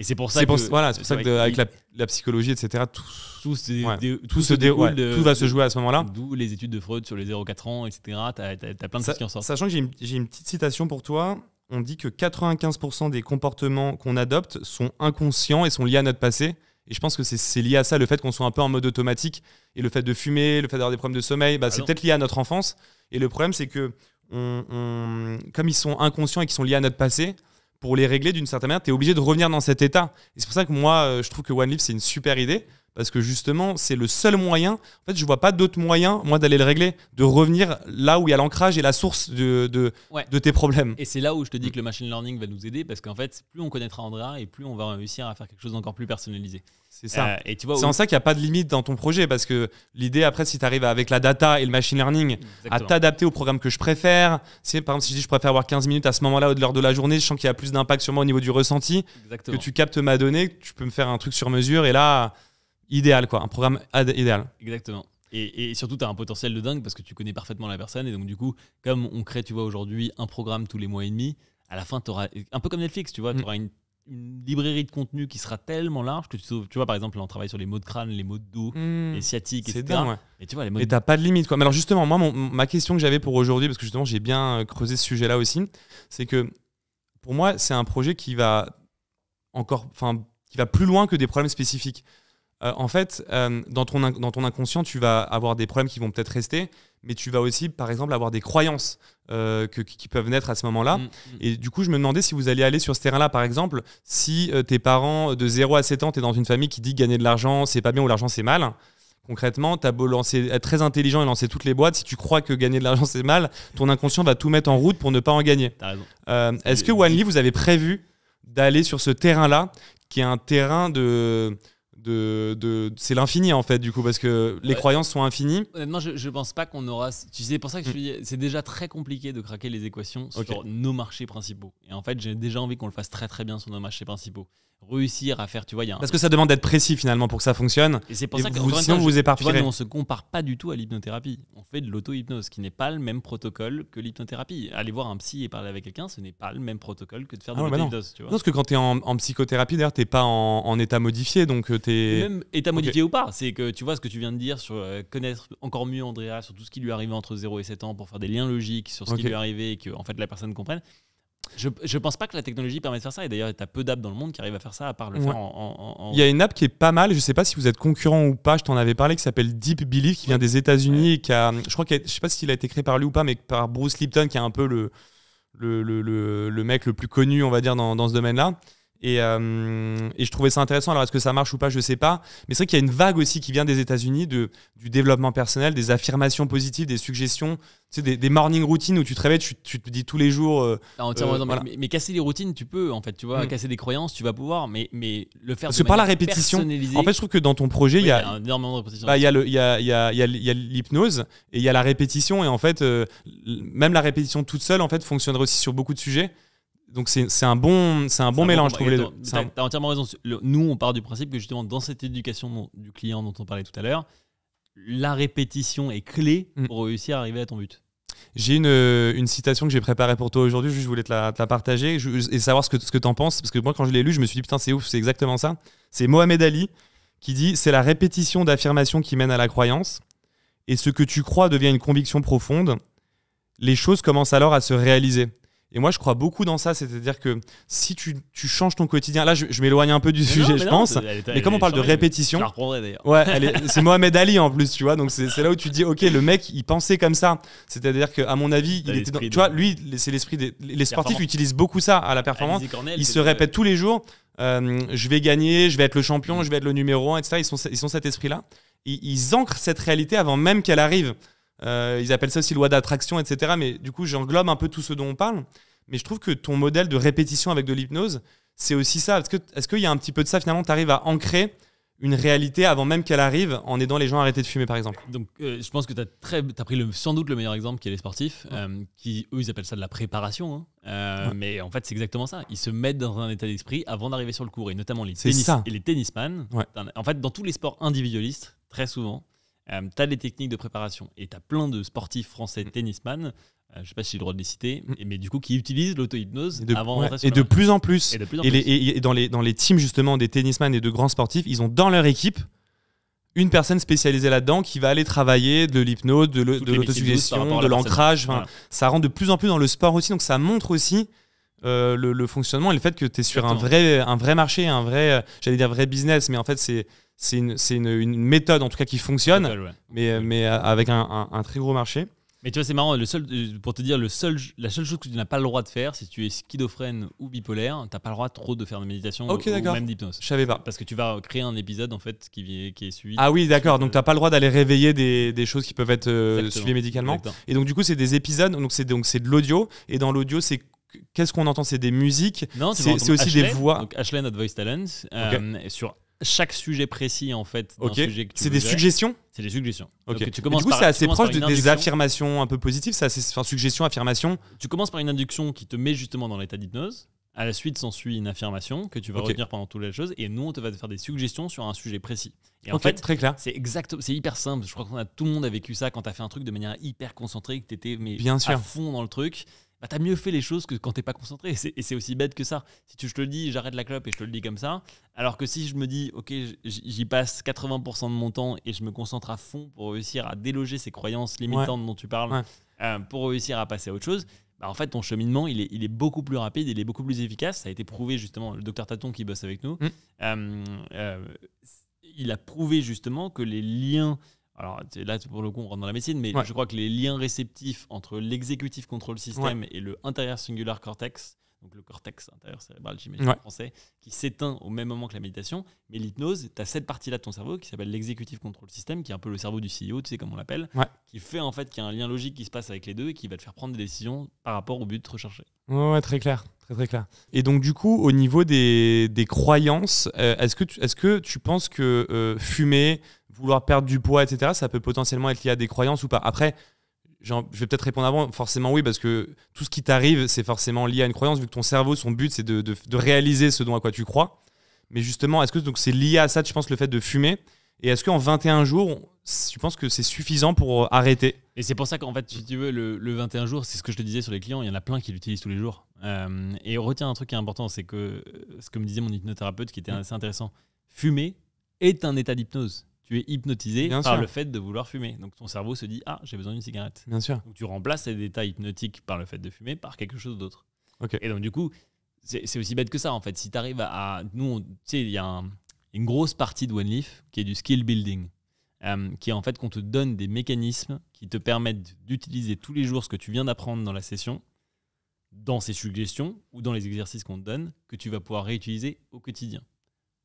Et c'est pour ça que. voilà, c'est pour ça que, avec la, psychologie, etc., tout, se déroule. tout va se jouer à ce moment-là. D'où les études de Freud sur les 0,4 ans, etc. Tu as, plein de choses qui en sortent. Sachant que j'ai une, petite citation pour toi. On dit que 95% des comportements qu'on adopte sont inconscients et sont liés à notre passé. Et je pense que c'est lié à ça, le fait qu'on soit un peu en mode automatique. Et le fait de fumer, le fait d'avoir des problèmes de sommeil, bah, c'est peut-être lié à notre enfance. Et le problème, c'est que on, comme ils sont inconscients et qu'ils sont liés à notre passé, pour les régler d'une certaine manière, tu es obligé de revenir dans cet état. Et c'est pour ça que moi, euh, je trouve que OneLive, c'est une super idée parce que justement, c'est le seul moyen. En fait, je vois pas d'autre moyen, moi, d'aller le régler, de revenir là où il y a l'ancrage et la source de, de, tes problèmes. Et c'est là où je te dis mm. que le machine learning va nous aider, parce qu'en fait, plus on connaîtra Andrea et plus on va réussir à faire quelque chose d'encore plus personnalisé. C'est ça. Euh, et tu vois, c'est en ça qu'il n'y a pas de limite dans ton projet, parce que l'idée, après, si tu arrives avec la data et le machine learning à t'adapter au programme que je préfère, c'est par exemple, si je dis je préfère avoir 15 minutes à ce moment-là au de l'heure de la journée, je sens qu'il y a plus d'impact sur moi au niveau du ressenti, que tu captes ma donnée, tu peux me faire un truc sur mesure, et là idéal, quoi, un programme idéal. Exactement. Et, et, surtout, tu as un potentiel de dingue parce que tu connais parfaitement la personne. Et donc, du coup, comme on crée, tu vois, aujourd'hui un programme tous les mois et demi, à la fin, tu auras, un peu comme Netflix, tu vois, tu auras mm. une, librairie de contenu qui sera tellement large que tu, tu vois, par exemple, là, on travaille sur les mots de crâne, les mots de dos, mm. les sciatiques, etc. Et tu vois, les Et t'as pas de limite, quoi. Mais alors, justement, moi, ma question que j'avais pour aujourd'hui, parce que justement, j'ai bien euh, creusé ce sujet-là aussi, c'est que pour moi, c'est un projet qui va encore, enfin, qui va plus loin que des problèmes spécifiques. Euh, en fait, euh, dans, ton dans ton inconscient, tu vas avoir des problèmes qui vont peut-être rester, mais tu vas aussi, par exemple, avoir des croyances euh, qui peuvent naître à ce moment-là. Mm, mm. Et du coup, je me demandais si vous alliez aller sur ce terrain-là, par exemple, si tes parents de 0 à 7 ans, tu dans une famille qui dit gagner de l'argent, c'est pas bien ou l'argent, c'est mal. Concrètement, tu as beau être très intelligent et lancer toutes les boîtes, si tu crois que gagner de l'argent c'est mal, ton inconscient va tout mettre en route pour ne pas en gagner. Est-ce que Wanli, vous avez prévu d'aller sur ce terrain-là, qui est un terrain de, de, c'est l'infini en fait du coup parce que les croyances sont infinies. Honnêtement, je, je pense pas qu'on aura. Tu sais, c'est pour ça que je mm. c'est déjà très compliqué de craquer les équations sur nos marchés principaux. Et en fait, j'ai déjà envie qu'on le fasse très très bien sur nos marchés principaux réussir à faire, tu vois, Parce que ça demande d'être précis finalement pour que ça fonctionne. Et c'est pour ça que vous, vous on se compare pas du tout à l'hypnothérapie. On fait de l'auto-hypnose qui n'est pas le même protocole que l'hypnothérapie. Aller voir un psy et parler avec quelqu'un, ce n'est pas le même protocole que de faire de ah bah l'auto-hypnose, non. parce que quand tu es en, psychothérapie, d'ailleurs, tu pas en, état modifié, donc euh, tu Même état modifié ou pas, c'est que tu vois ce que tu viens de dire sur euh, connaître encore mieux Andrea, sur tout ce qui lui arrivait entre 0 et 7 ans pour faire des liens logiques sur ce qui lui arrivait et que en fait la personne comprenne. Je, pense pas que la technologie permet de faire ça. Et d'ailleurs, t'as peu d'apps dans le monde qui arrivent à faire ça, à part le faire Il y a une app qui est pas mal. Je sais pas si vous êtes concurrent ou pas. Je t'en avais parlé, qui s'appelle Deep Belief, qui vient des États-Unis qui Je crois que je sais pas s'il a été créé par lui ou pas, mais par Bruce Lipton, qui est un peu le, mec le plus connu, on va dire, dans, dans ce domaine-là. Euh, et, je trouvais ça intéressant. Alors, est-ce que ça marche ou pas, je sais pas. Mais c'est vrai qu'il y a une vague aussi qui vient des États-Unis de, du développement personnel, des affirmations positives, des suggestions, tu sais, des, morning routines où tu te réveilles, tu, te dis tous les jours. Euh, ah, euh, mais, casser les routines, tu peux, en fait, tu vois, mm. casser des croyances, tu vas pouvoir, mais, mais le faire. Parce que par la répétition, en fait, je trouve que dans ton projet, il y, a, y, a de répétitions. Il y a, y a l'hypnose et il y a la répétition. Et en fait, même la répétition toute seule, en fait, fonctionnerait aussi sur beaucoup de sujets donc c'est un bon, c'est un bon mélange, bon, je trouve. Tu as, entièrement raison. Nous, on part du principe que justement, dans cette éducation du client dont on parlait tout à l'heure, la répétition est clé mm. pour réussir à arriver à ton but. J'ai une, euh, une, citation que j'ai préparée pour toi aujourd'hui, je voulais te la, partager et savoir ce que, ce que tu en penses, parce que moi quand je l'ai lu, je me suis dit putain c'est ouf, c'est exactement ça. C'est Mohamed Ali qui dit c'est la répétition d'affirmations qui mène à la croyance, et ce que tu crois devient une conviction profonde, les choses commencent alors à se réaliser. Et moi, je crois beaucoup dans ça, c'est-à-dire que si tu, tu, changes ton quotidien, là, je, je m'éloigne un peu du sujet, je pense, mais comme on parle de répétition, ouais, c'est Mohamed Ali en plus, tu vois, donc c'est là où tu dis, ok, le mec, il pensait comme ça, c'est-à-dire qu'à mon avis, il était dans, tu vois, lui, c'est l'esprit des les sportifs utilisent beaucoup ça à la ah, performance, ils se répètent tous les jours, euh, je vais gagner, je vais être le champion, je vais être le numéro un, etc. Ils sont, ils sont cet esprit-là, ils, ils ancrent cette réalité avant même qu'elle arrive. Euh, ils appellent ça aussi loi d'attraction, etc. Mais du coup, j'englobe un peu tout ce dont on parle. Mais je trouve que ton modèle de répétition avec de l'hypnose, c'est aussi ça. Est-ce qu'il y a un petit peu de ça finalement Tu arrives à ancrer une réalité avant même qu'elle arrive en aidant les gens à arrêter de fumer par exemple Donc euh, je pense que tu as, as, pris sans doute le meilleur exemple qui est les sportifs, euh, qui eux ils appellent ça de la préparation. Hein. Mais en fait c'est exactement ça. Ils se mettent dans un état d'esprit avant d'arriver sur le cours et notamment les, tennis, et les tennisman. En fait dans tous les sports individualistes, très souvent, euh, tu as les techniques de préparation et tu as plein de sportifs français mm. tennisman euh, je sais pas si j'ai le droit de les citer, mm. mais du coup qui utilisent l'auto-hypnose et, de plus en plus. Et, dans, les, dans les teams justement des tennisman et de grands sportifs, ils ont dans leur équipe une personne spécialisée là-dedans qui va aller travailler de l'hypnose, de l'autosuggestion, de l'ancrage. Ça rentre de plus en plus dans le sport aussi, donc ça montre aussi euh, le, fonctionnement et le fait que tu es sur un vrai, un vrai marché, un vrai, euh, j'allais dire vrai business, mais en fait c'est c'est une, une, méthode en tout cas qui fonctionne, mais, euh, mais euh, avec un, très gros marché. Mais tu vois, c'est marrant, le seul, euh, pour te dire, le seul, la seule chose que tu n'as pas le droit de faire, si tu es schizophrène ou bipolaire, tu pas le droit trop de faire de méditation ou, même d'hypnose. Je savais pas. Parce que tu vas créer un épisode en fait qui, qui est suivi. Ah oui, d'accord. Donc tu pas le droit d'aller réveiller des, des, choses qui peuvent être suivies médicalement. Et donc du coup, c'est des épisodes, donc c'est de l'audio. Et dans l'audio, c'est qu'est-ce qu'on entend C'est des musiques. c'est aussi des voix. Donc Ashley, notre voice talent, sur chaque sujet précis en fait. Ok. C'est des suggestions C'est des suggestions. Ok. tu commences du coup, c'est assez proche des affirmations un peu positives. C'est enfin, suggestion, affirmation. Tu commences par une induction qui te met justement dans l'état d'hypnose. À la suite, s'ensuit une affirmation que tu vas retenir pendant toutes les chose. Et nous, on te va te faire des suggestions sur un sujet précis. Et en fait, très clair. C'est exact, c'est hyper simple. Je crois qu'on a tout le monde a vécu ça quand tu as fait un truc de manière hyper concentrée, que tu étais mais Bien à fond dans le truc bah, as mieux fait les choses que quand t'es pas concentré. Et c'est aussi bête que ça. Si tu, je te le dis, j'arrête la clope et je te le dis comme ça, alors que si je me dis, ok, j'y passe 80% de mon temps et je me concentre à fond pour réussir à déloger ces croyances limitantes dont tu parles, euh, pour réussir à passer à autre chose, bah, en fait, ton cheminement, il est, beaucoup plus rapide, il est beaucoup plus efficace. Ça a été prouvé justement, le docteur Taton qui bosse avec nous, mm. euh, euh, il a prouvé justement que les liens alors là, pour le coup, on rentre dans la médecine, mais je crois que les liens réceptifs entre l'exécutif contrôle système et le intérieur singular cortex, donc le cortex intérieur cérébral, j'imagine en français, qui s'éteint au même moment que la méditation. Mais l'hypnose, tu as cette partie-là de ton cerveau qui s'appelle l'exécutif contrôle système, qui est un peu le cerveau du CEO, tu sais comme on l'appelle, qui fait en fait qu'il y a un lien logique qui se passe avec les deux et qui va te faire prendre des décisions par rapport au but recherché. Ouais, ouais très clair. Très, très clair. Et donc du coup, au niveau des, des croyances, euh, est-ce que, tu, est que tu penses que euh, fumer, vouloir perdre du poids, etc., ça peut potentiellement être lié à des croyances ou pas. Après, je vais peut-être répondre avant, forcément oui, parce que tout ce qui t'arrive, c'est forcément lié à une croyance, vu que ton cerveau, son but, c'est de, réaliser ce dont à quoi tu crois. Mais justement, est-ce que donc c'est lié à ça, tu penses, le fait de fumer Et est-ce qu'en 21 jours, tu penses que c'est suffisant pour euh, arrêter Et c'est pour ça qu'en fait, si tu veux, le, 21 jours, c'est ce que je te disais sur les clients, il y en a plein qui l'utilisent tous les jours. Euh, et et retient un truc qui est important, c'est que euh, ce que me disait mon hypnothérapeute, qui était mmh. assez intéressant, fumer est un état d'hypnose tu es hypnotisé par le fait de vouloir fumer. Donc ton cerveau se dit Ah, j'ai besoin d'une cigarette. Bien sûr. Donc tu remplaces cet état hypnotique par le fait de fumer par quelque chose d'autre. Et donc du coup, c'est aussi bête que ça en fait. Si tu arrives à. nous, tu sais, il y a une grosse partie de One Leaf qui est du skill building, euh, qui est en fait qu'on te donne des mécanismes qui te permettent d'utiliser tous les jours ce que tu viens d'apprendre dans la session, dans ces suggestions ou dans les exercices qu'on te donne, que tu vas pouvoir réutiliser au quotidien.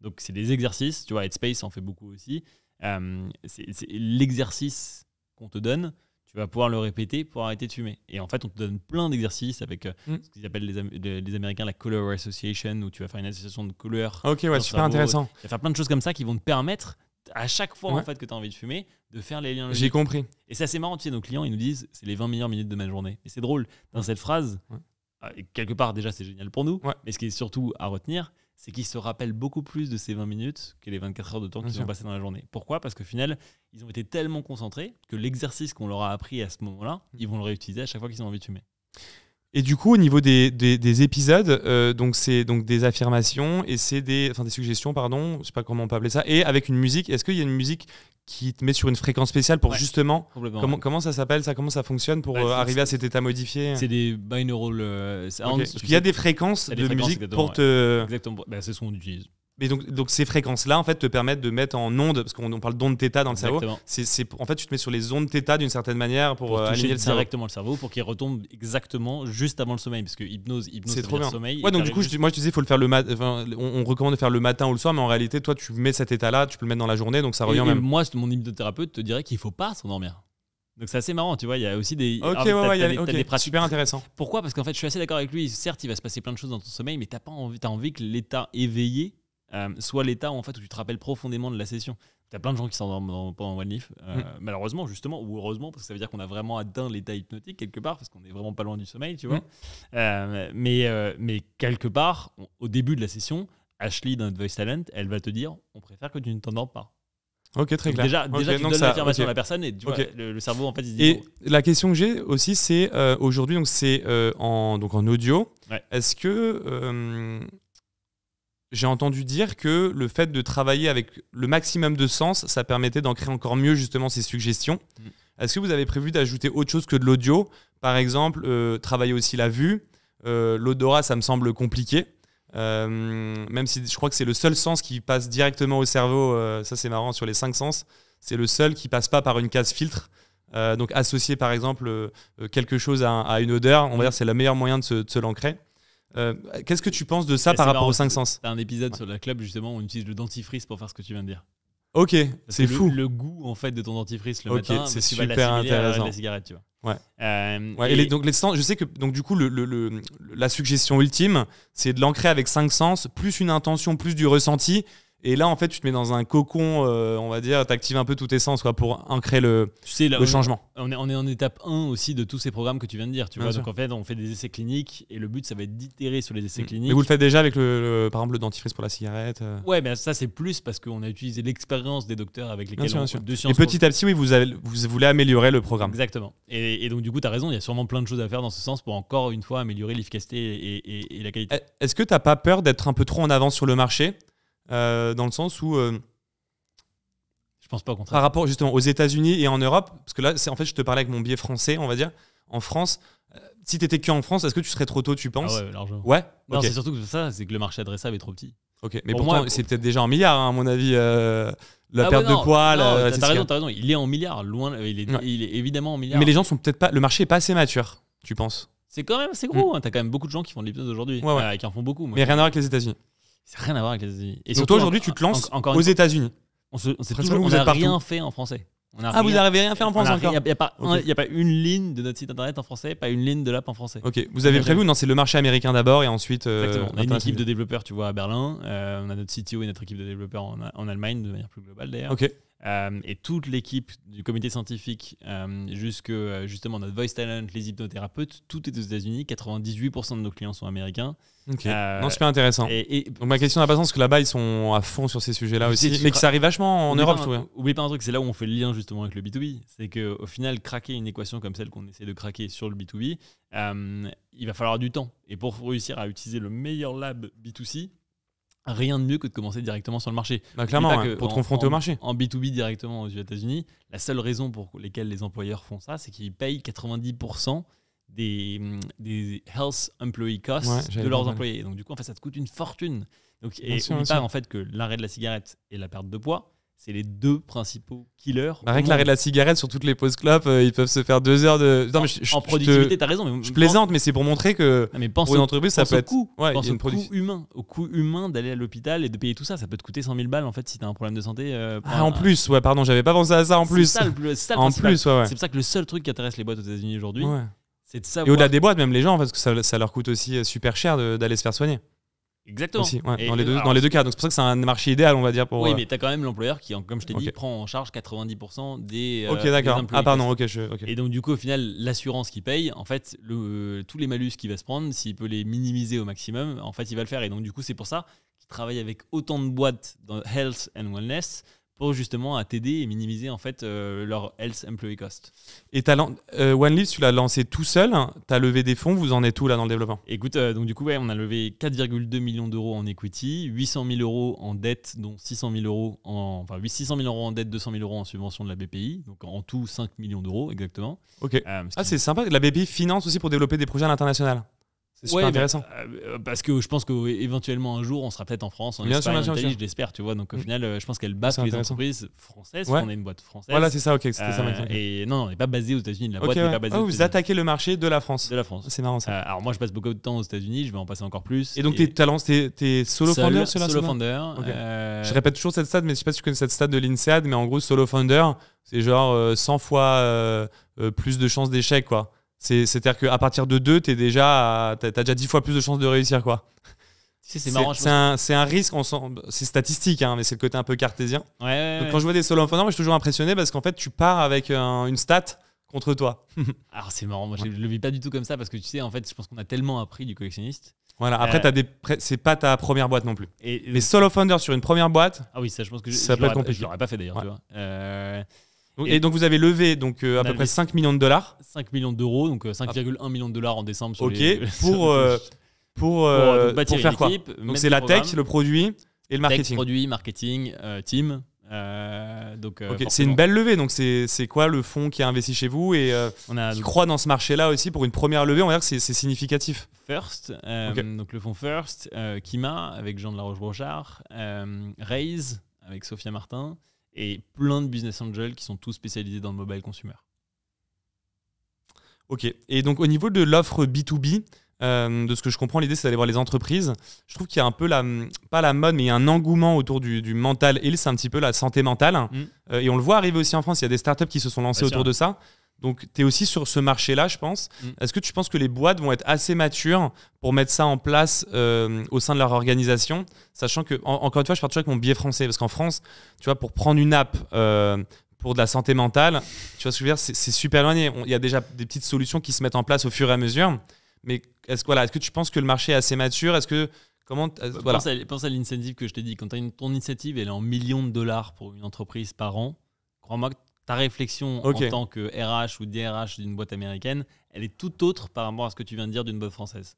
Donc c'est des exercices, tu vois, Headspace en fait beaucoup aussi euh, c'est, l'exercice qu'on te donne, tu vas pouvoir le répéter pour arrêter de fumer. Et en fait, on te donne plein d'exercices avec euh, mm. ce qu'ils appellent les, les, Américains la Color Association, où tu vas faire une association de couleurs. Ok, ouais, super intéressant. Tu vas faire plein de choses comme ça qui vont te permettre, à chaque fois en fait, que tu as envie de fumer, de faire les liens J'ai compris. Et ça, c'est marrant, tu sais, nos clients, ils nous disent, c'est les 20 meilleures minutes de ma journée. Et c'est drôle, dans cette phrase, ah, quelque part, déjà, c'est génial pour nous, mais ce qui est surtout à retenir, c'est qu'ils se rappellent beaucoup plus de ces 20 minutes que les 24 heures de temps qu'ils ont passé dans la journée. Pourquoi Parce qu'au final, ils ont été tellement concentrés que l'exercice qu'on leur a appris à ce moment-là, mm. ils vont le réutiliser à chaque fois qu'ils ont envie de fumer. Et du coup, au niveau des, des, épisodes, euh, donc c'est donc des affirmations et c'est des, enfin des suggestions, pardon, je sais pas comment on peut appeler ça, et avec une musique. Est-ce qu'il y a une musique qui te met sur une fréquence spéciale pour justement comment, comment ça s'appelle ça comment ça fonctionne pour euh, arriver à cet état modifié c'est des binaural euh, qu'il y a des fréquences de musique pour te exactement bah, c'est ce qu'on utilise mais donc, donc ces fréquences-là, en fait, te permettent de mettre en onde, parce qu'on parle d'onde θ dans le cerveau. C'est, en fait, tu te mets sur les ondes θ d'une certaine manière pour, pour euh, directement le cerveau pour qu'il retombe exactement juste avant le sommeil, parce que hypnose, hypnose, c'est trop bien. Sommeil, ouais, donc du coup, moi je te disais, faut le faire le matin. on, recommande de faire le matin ou le soir, mais en réalité, toi, tu mets cet état-là, tu peux le mettre dans la journée, donc ça revient même. moi, mon hypnothérapeute te dirait qu'il faut pas s'endormir. Donc c'est assez marrant, tu vois, il y a aussi des, okay, des pratiques. Super intéressant. Pourquoi Parce qu'en fait, je suis assez d'accord avec lui. Certes, il va se passer plein de choses dans ton sommeil, mais t'as pas envie, as envie que l'état éveillé euh, soit l'état en fait où tu te rappelles profondément de la session. T'as plein de gens qui s'endorment pendant One Leaf, euh, mm. malheureusement justement ou heureusement parce que ça veut dire qu'on a vraiment atteint l'état hypnotique quelque part parce qu'on est vraiment pas loin du sommeil, tu vois. Mm. Euh, mais mais quelque part au début de la session, Ashley dans Voice Talent, elle va te dire on préfère que tu ne t'endormes pas. Ok, très clair. Déjà, tu donnes l'affirmation à la personne et le, cerveau, en fait, il dit. Et la question que j'ai aussi, c'est aujourd'hui, donc c'est en, donc en audio. Est-ce que j'ai entendu dire que le fait de travailler avec le maximum de sens, ça permettait d'ancrer encore mieux justement ces suggestions. Mm. Est-ce que vous avez prévu d'ajouter autre chose que de l'audio Par exemple, euh, travailler aussi la vue. Euh, l'odorat, ça me semble compliqué. Euh, même si je crois que c'est le seul sens qui passe directement au cerveau, ça c'est marrant, sur les cinq sens, c'est le seul qui passe pas par une case filtre. donc associer par exemple quelque chose à, une odeur, on va mm. dire c'est le meilleur moyen de se, se l'ancrer. Euh, qu'est-ce que tu penses de ça par rapport aux cinq sens T'as un épisode sur la club justement où on utilise le dentifrice pour faire ce que tu viens de dire. Ok, c'est fou. Le, goût en fait de ton dentifrice le okay, matin, c'est super intéressant. cigarette, tu vois. Ouais. Euh, et, donc je sais que donc du coup le, le, la suggestion ultime, c'est de l'ancrer avec cinq sens, plus une intention, plus du ressenti, et là, en fait, tu te mets dans un cocon, euh, on va dire, tu actives un peu tout tes sens pour ancrer le, le changement. On est, on est en étape 1 aussi de tous ces programmes que tu viens de dire. Tu vois, donc en fait, on fait des essais cliniques et le but, ça va être d'itérer sur les essais mm. cliniques. Mais vous le faites déjà avec, le, par exemple, le dentifrice pour la cigarette euh Ouais, mais ben, ça, c'est plus parce qu'on a utilisé l'expérience des docteurs avec lesquels questions de sciences. Et petit à petit, oui, vous, avez, vous voulez améliorer le programme. Exactement. Et, donc, du coup, tu as raison, il y a sûrement plein de choses à faire dans ce sens pour encore une fois améliorer l'efficacité et, la qualité. Eh, est-ce que tu n'as pas peur d'être un peu trop en avance sur le marché euh, dans le sens où. Euh, je pense pas au contraire. Par rapport justement aux États-Unis et en Europe, parce que là, en fait, je te parlais avec mon biais français, on va dire. En France, euh, si t'étais que en France, est-ce que tu serais trop tôt, tu penses ah Ouais, l'argent. Ouais. Non, c'est surtout que ça, c'est que le marché adressable est trop petit. Ok, mais pour moi c'est peut-être déjà en milliard, hein, à mon avis. la ah perte de poids, t'as raison, t'as raison. Il est en milliard, loin, il est, évidemment en milliard. Mais les gens sont peut-être pas, le marché est pas assez mature, tu penses C'est quand même c'est mm. gros. tu hein, as t'as quand même beaucoup de gens qui font de l'hypnose aujourd'hui, ouais, qui en font beaucoup. mais rien à voir avec les États-Unis. Ça rien à voir avec les États-Unis. Et Donc surtout, toi, aujourd'hui, tu te lances encore aux États-unis. On n'a rien fait en français. ah, vous n'avez rien fait en français encore Il n'y a, pas une ligne de notre site internet en français, pas une ligne de l'app en français. Ok, vous avez prévu Non, c'est le marché américain d'abord et ensuite. Euh, on a une équipe de développeurs, tu vois, à Berlin. Euh, on a notre CTO et notre équipe de développeurs en, en Allemagne, de manière plus globale d'ailleurs. Ok. Euh, et toute l'équipe du comité scientifique euh, jusque euh, justement notre voice talent, les hypnothérapeutes, tout est aux États-Unis. 98% de nos clients sont américains. Ok, non, super intéressant. Et, Donc ma question n'a pas sens que là-bas ils sont à fond sur ces sujets-là aussi, mais que ça arrive vachement en Europe. trouve. oublie pas un truc, c'est là où on fait le lien justement avec le B2B, c'est qu'au final craquer une équation comme celle qu'on essaie de craquer sur le B2B, il va falloir du temps. Et pour réussir à utiliser le meilleur lab B2C, rien de mieux que de commencer directement sur le marché. Bah, clairement, pour te confronter au marché. En B2B directement aux États-Unis, la seule raison pour laquelle les employeurs font ça, c'est qu'ils payent 90% mm, des, health employee costs de leurs employés. Donc du coup, en fait, ça te coûte une fortune. Donc, et n'oublie pas en fait que l'arrêt de la cigarette et la perte de poids, c'est les deux principaux killers. Avec bah, l'arrêt de la cigarette sur toutes les pauses clopes, euh, ils peuvent se faire deux heures de. en, productivité, t'as raison. Mais je plaisante, mais c'est pour montrer que ah, mais pense pour une entreprise, ça peut être. pense au coût humain, au coût humain d'aller à l'hôpital et de payer tout ça. Ça peut te coûter 100 000 balles en fait si t'as un problème de santé. Euh, ah, en plus, ouais, pardon, j'avais pas pensé à ça en plus. C'est ça, le, En plus, ouais, C'est pour ça que le seul truc qui intéresse les boîtes aux États-Unis aujourd'hui, c'est de savoir. Et au-delà des boîtes, même les gens, parce que ça leur coûte aussi euh, super cher d'aller se faire soigner. Exactement. dans, les deux, dans, les deux, cas. Donc c'est pour ça que c'est un marché idéal, on va dire. Pour, oui, euh, mais tu as quand même l'employeur qui, comme je t'ai dit, prend en charge 90% des. Euh, ok, d'accord. Ah, pardon, ok. Et donc, du coup, au final, l'assurance qui paye, en fait, tous les malus qu'il va se prendre, s'il peut les minimiser au maximum, en fait, il va le faire. Et donc, du coup, c'est pour ça qu'il travaille avec autant de boîtes dans Health and Wellness pour justement à t'aider et minimiser en fait euh, leur health employee cost. Et as euh, tu l'as lancé tout seul, hein. tu as levé des fonds, vous en êtes où là dans le développement Écoute, euh, donc du coup, ouais, on a levé 4,2 millions d'euros en equity, 800 000 euros en dette, dont 600 000 euros en, enfin, 600 000 euros en dette, 200 000 euros en subvention de la BPI, donc en tout 5 millions d'euros exactement. Ok. Euh, ah, c'est sympa, la BPI finance aussi pour développer des projets à l'international c'est super bah, intéressant. Euh, parce que je pense qu'éventuellement un jour, on sera peut-être en France, bien sûr, en Italie, je l'espère, tu vois. Donc au mm. final, euh, je pense qu'elle bat les entreprises françaises, ouais. on est une boîte française. Voilà, c'est ça, ok. c'était ça, euh, et non, on n'est pas basé aux États-Unis, la boîte n'est pas basée. Ah, vous attaquez le marché de la France. De la France. C'est marrant ça. alors moi, je passe beaucoup de temps aux États-Unis, je vais en passer encore plus. Et donc tes talents, t'es solo founder Solo, founder. Je répète toujours cette stade, mais je sais pas si tu connais cette stade de l'INSEAD, mais en gros, solo founder, c'est genre 100 fois plus de chances d'échec, quoi. C'est-à-dire qu'à partir de 2, tu as déjà 10 fois plus de chances de réussir. quoi. c'est c'est un, un, risque, c'est statistique, hein, mais c'est le côté un peu cartésien. quand je vois des solo en moi je suis toujours impressionné parce qu'en fait, tu pars avec une stat contre toi. Alors c'est marrant, moi je le vis pas du tout comme ça parce que tu sais, en fait, je pense qu'on a tellement appris du collectionniste. Voilà, après, euh... des... c'est pas ta première boîte non plus. Et, euh, Mais Soul of sur une première boîte, ah oui, ça, je pense que peut être compliqué. Je pas fait d'ailleurs, euh, et, donc vous avez levé donc euh, à peu près 5 millions de dollars. 5 millions d'euros, donc 5,1 euh, ah. millions de dollars en décembre. Sur ok, euh, pour, pour, faire quoi Donc c'est la tech, le produit et le marketing. Tech, produit, marketing, team. donc c'est une belle levée. Donc c'est quoi le fonds qui a investi chez vous et on a, qui croit dans ce marché-là aussi pour une première levée On va dire que c'est significatif. First, donc le fonds First, Kima avec Jean de la Roche-Brochard, Raise avec Sophia Martin et plein de business angels qui sont tous spécialisés dans le mobile consumer. Ok. Et donc au niveau de l'offre B2B, euh, de ce que je comprends, l'idée c'est d'aller voir les entreprises. Je trouve qu'il y a un peu la, pas la mode, mais il y a un engouement autour du, mental health, c'est un petit peu la santé mentale. Mm. Euh, et on le voit arriver aussi en France, il y a des startups qui se sont lancées autour de ça. Donc, tu es aussi sur ce marché-là, je pense. Mm. Est-ce que tu penses que les boîtes vont être assez matures pour mettre ça en place euh, au sein de leur organisation Sachant que, encore une fois, je parle toujours avec mon biais français, parce qu'en France, tu vois, pour prendre une app euh, pour de la santé mentale, tu vois ce que je veux dire C'est super éloigné. Il y a déjà des petites solutions qui se mettent en place au fur et à mesure. Mais est-ce voilà, est que tu penses que le marché est assez mature Est-ce que Comment bah, voilà. Pense à, l'initiative l'incentive que je t'ai dit. Quand as ton initiative elle est en millions de dollars pour une entreprise par an, crois-moi que ta réflexion en tant que RH ou DRH d'une boîte américaine, elle est tout autre par rapport à ce que tu viens de dire d'une boîte française.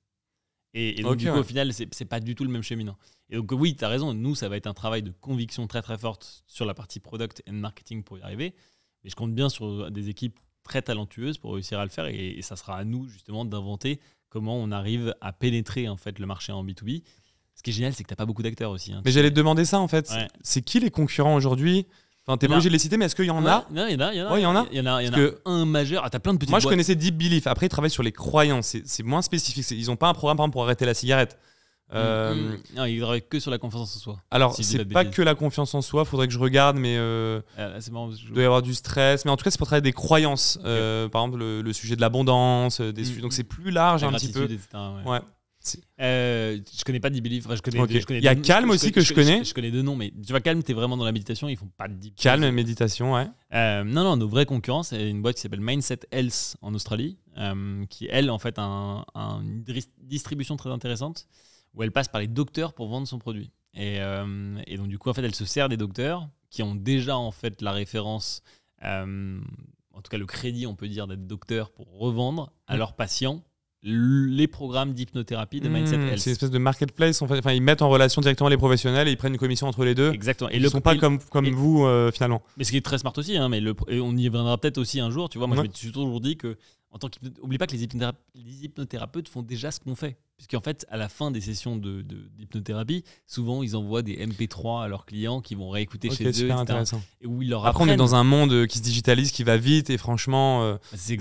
Et, donc, du coup, au final, n'est pas du tout le même cheminement. Hein. Et donc, oui, tu as raison. Nous, ça va être un travail de conviction très, très forte sur la partie product and marketing pour y arriver. Mais je compte bien sur des équipes très talentueuses pour réussir à le faire. Et, ça sera à nous, justement, d'inventer comment on arrive à pénétrer, en fait, le marché en B2B. Ce qui est génial, c'est que tu n'as pas beaucoup d'acteurs aussi. Hein. Mais j'allais te demander ça, en fait. C'est qui les concurrents aujourd'hui Enfin, t'es pas obligé de les cités, mais est-ce qu'il y en a Non, il y en a, il y en a. il y en a. y un majeur. Ah, t'as plein de Moi, je connaissais Deep Belief. Après, ils travaillent sur les croyances. C'est moins spécifique. Ils ont pas un programme, par exemple, pour arrêter la cigarette. Mm, euh... Mm. Non, il travaillent que sur la confiance en soi. Alors, si c'est pas, que la confiance en soi, faudrait que je regarde, mais euh, ah, il doit y avoir du stress. Mais en tout cas, c'est pour travailler des croyances. Euh, par exemple, le, sujet de l'abondance, euh, des mm, Donc, c'est plus large la un petit peu. Etc., ouais. Euh, je connais pas Deep Belief. je connais, Il y a Calm Calme aussi que je, connais. Je, connais deux noms, mais tu vois, Calme, t'es vraiment dans la méditation. Ils font pas de Deep Calme, méditation, ouais. Euh, non, non, nos vraies concurrents, c'est une boîte qui s'appelle Mindset Health en Australie, euh, qui, elle, en fait, a un, une distribution très intéressante où elle passe par les docteurs pour vendre son produit. Et, euh, et, donc, du coup, en fait, elle se sert des docteurs qui ont déjà, en fait, la référence en tout cas le crédit, on peut dire, d'être docteur pour revendre à mm. leurs patients les programmes d'hypnothérapie de Mindset hmm. Health. C'est une espèce de marketplace. En fait. Enfin, ils mettent en relation directement les professionnels et ils prennent une commission entre les deux. Exactement. Et ils ne sont pas comme, comme vous, euh, finalement. Mais ce qui est très smart aussi, hein, mais le, et on y viendra peut-être aussi un jour. Tu vois, moi, je me suis toujours dit que en tant pas que les hypnothérapeutes, font déjà ce qu'on fait. Puisqu'en fait, à la fin des sessions d'hypnothérapie, de, souvent ils envoient des MP3 à leurs clients qui vont réécouter chez eux. Intéressant. Et où ils leur Après, on est dans un monde euh, qui se digitalise, qui va vite, et franchement, c'est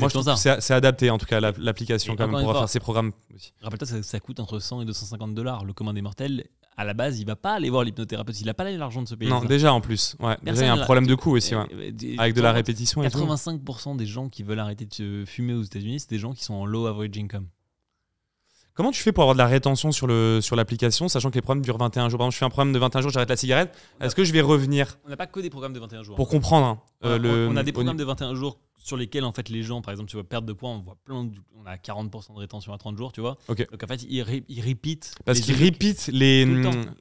adapté en tout cas l'application quand même pour faire ces programmes Rappelle-toi, ça, ça, coûte entre 100 et 250 dollars. Le commun des mortels à la base, il va pas aller voir l'hypnothérapeute, il a pas l'argent de se payer. Non, déjà en plus. Ouais, déjà, il y a un problème de coût aussi, euh, ouais. Euh, avec de la répétition. 85% et tout. des gens qui veulent arrêter de fumer aux États-Unis, c'est des gens qui sont en low average income. Comment tu fais pour avoir de la rétention sur le sur l'application, sachant que les programmes durent 21 jours Par exemple, je fais un programme de 21 jours, j'arrête la cigarette. Est-ce que je vais revenir On n'a pas que des programmes de 21 jours. Hein. Pour comprendre. Hein. Euh, on, a des programmes de 21 jours sur lesquels en fait les gens, par exemple, tu vois, perdre de poids, on voit plein, on a 40% de rétention à 30 jours, tu vois. Donc en fait, ils, répètent. Parce qu'ils répètent les.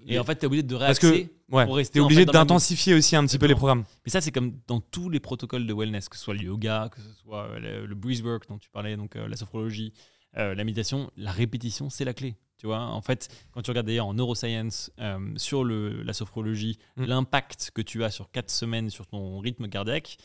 Et en fait, t'es obligé de réaxer. ouais, t'es obligé d'intensifier aussi un petit peu les programmes. Mais ça, c'est comme dans tous les protocoles de wellness, que ce soit le yoga, que ce soit le, le work dont tu parlais, donc euh, la sophrologie, euh, la méditation, la répétition, c'est la clé. Tu vois, en fait, quand tu regardes d'ailleurs en neuroscience euh, sur la sophrologie, mm. l'impact que tu as sur quatre semaines sur ton rythme cardiaque,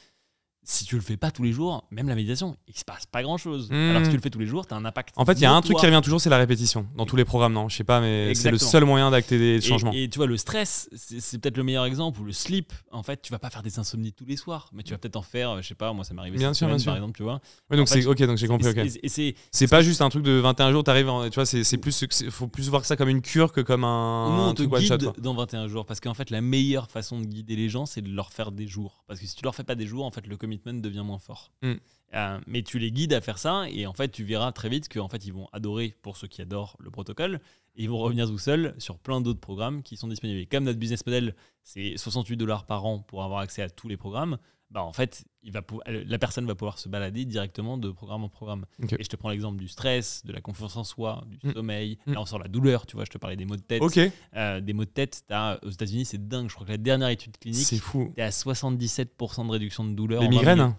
si tu le fais pas tous les jours, même la méditation, il se passe pas grand chose. Hmm. Alors si tu le fais tous les jours, tu as un impact. En fait, il y a un truc qui revient toujours, c'est la répétition dans tous les programmes. Non, je sais pas, mais c'est le seul moyen d'acter des changements. Et, tu vois, le stress, c'est peut-être le meilleur exemple, ou le sleep. En fait, tu vas pas faire des insomnies tous les soirs, mais tu vas peut-être en faire, euh, je sais pas, moi ça m'arrive bien sûr, bien sûr. par exemple, tu vois. donc c'est ok, donc j'ai compris. Et C'est pas juste un truc de 21 jours, tu arrives, en, tu vois, c'est plus, faut plus voir ça comme une cure que comme un. dans 21 jours, parce qu'en fait, la meilleure façon de guider les gens, c'est de leur faire des jours. Parce que si tu leur fais pas des jours, en fait, le commitment devient moins fort. Mm. Euh, mais tu les guides à faire ça et en fait tu verras très vite qu'en fait ils vont adorer pour ceux qui adorent le protocole et ils vont revenir tout seuls sur plein d'autres programmes qui sont disponibles. comme notre business model c'est 68 dollars par an pour avoir accès à tous les programmes, bah, en fait, il va la personne va pouvoir se balader directement de programme en programme. Et je te prends l'exemple du stress, de la confiance en soi, du mm. sommeil. Mm. Là, on sort la douleur, tu vois, je te parlais des maux de tête. ok euh, des maux de tête, as, aux États-Unis, c'est dingue. Je crois que la dernière étude clinique, c'est fou. à 77% de réduction de douleur. Des migraines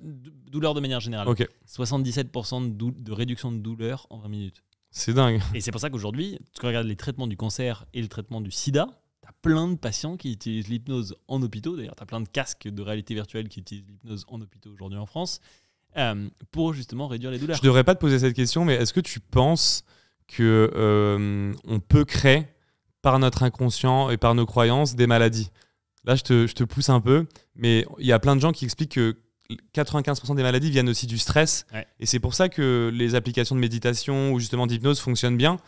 Douleur de manière générale. 77% de, de réduction de douleur en 20 minutes. C'est dingue. Et c'est pour ça qu'aujourd'hui, tu regardes regarde les traitements du cancer et le traitement du sida, plein de patients qui utilisent l'hypnose en hôpital D'ailleurs, tu as plein de casques de réalité virtuelle qui utilisent l'hypnose en hôpital aujourd'hui en France euh, pour justement réduire les douleurs. Je ne devrais pas te poser cette question, mais est-ce que tu penses que euh, on peut créer par notre inconscient et par nos croyances des maladies Là, je te, pousse un peu, mais il y a plein de gens qui expliquent que 95% des maladies viennent aussi du stress. Et c'est pour ça que les applications de méditation ou justement d'hypnose fonctionnent bien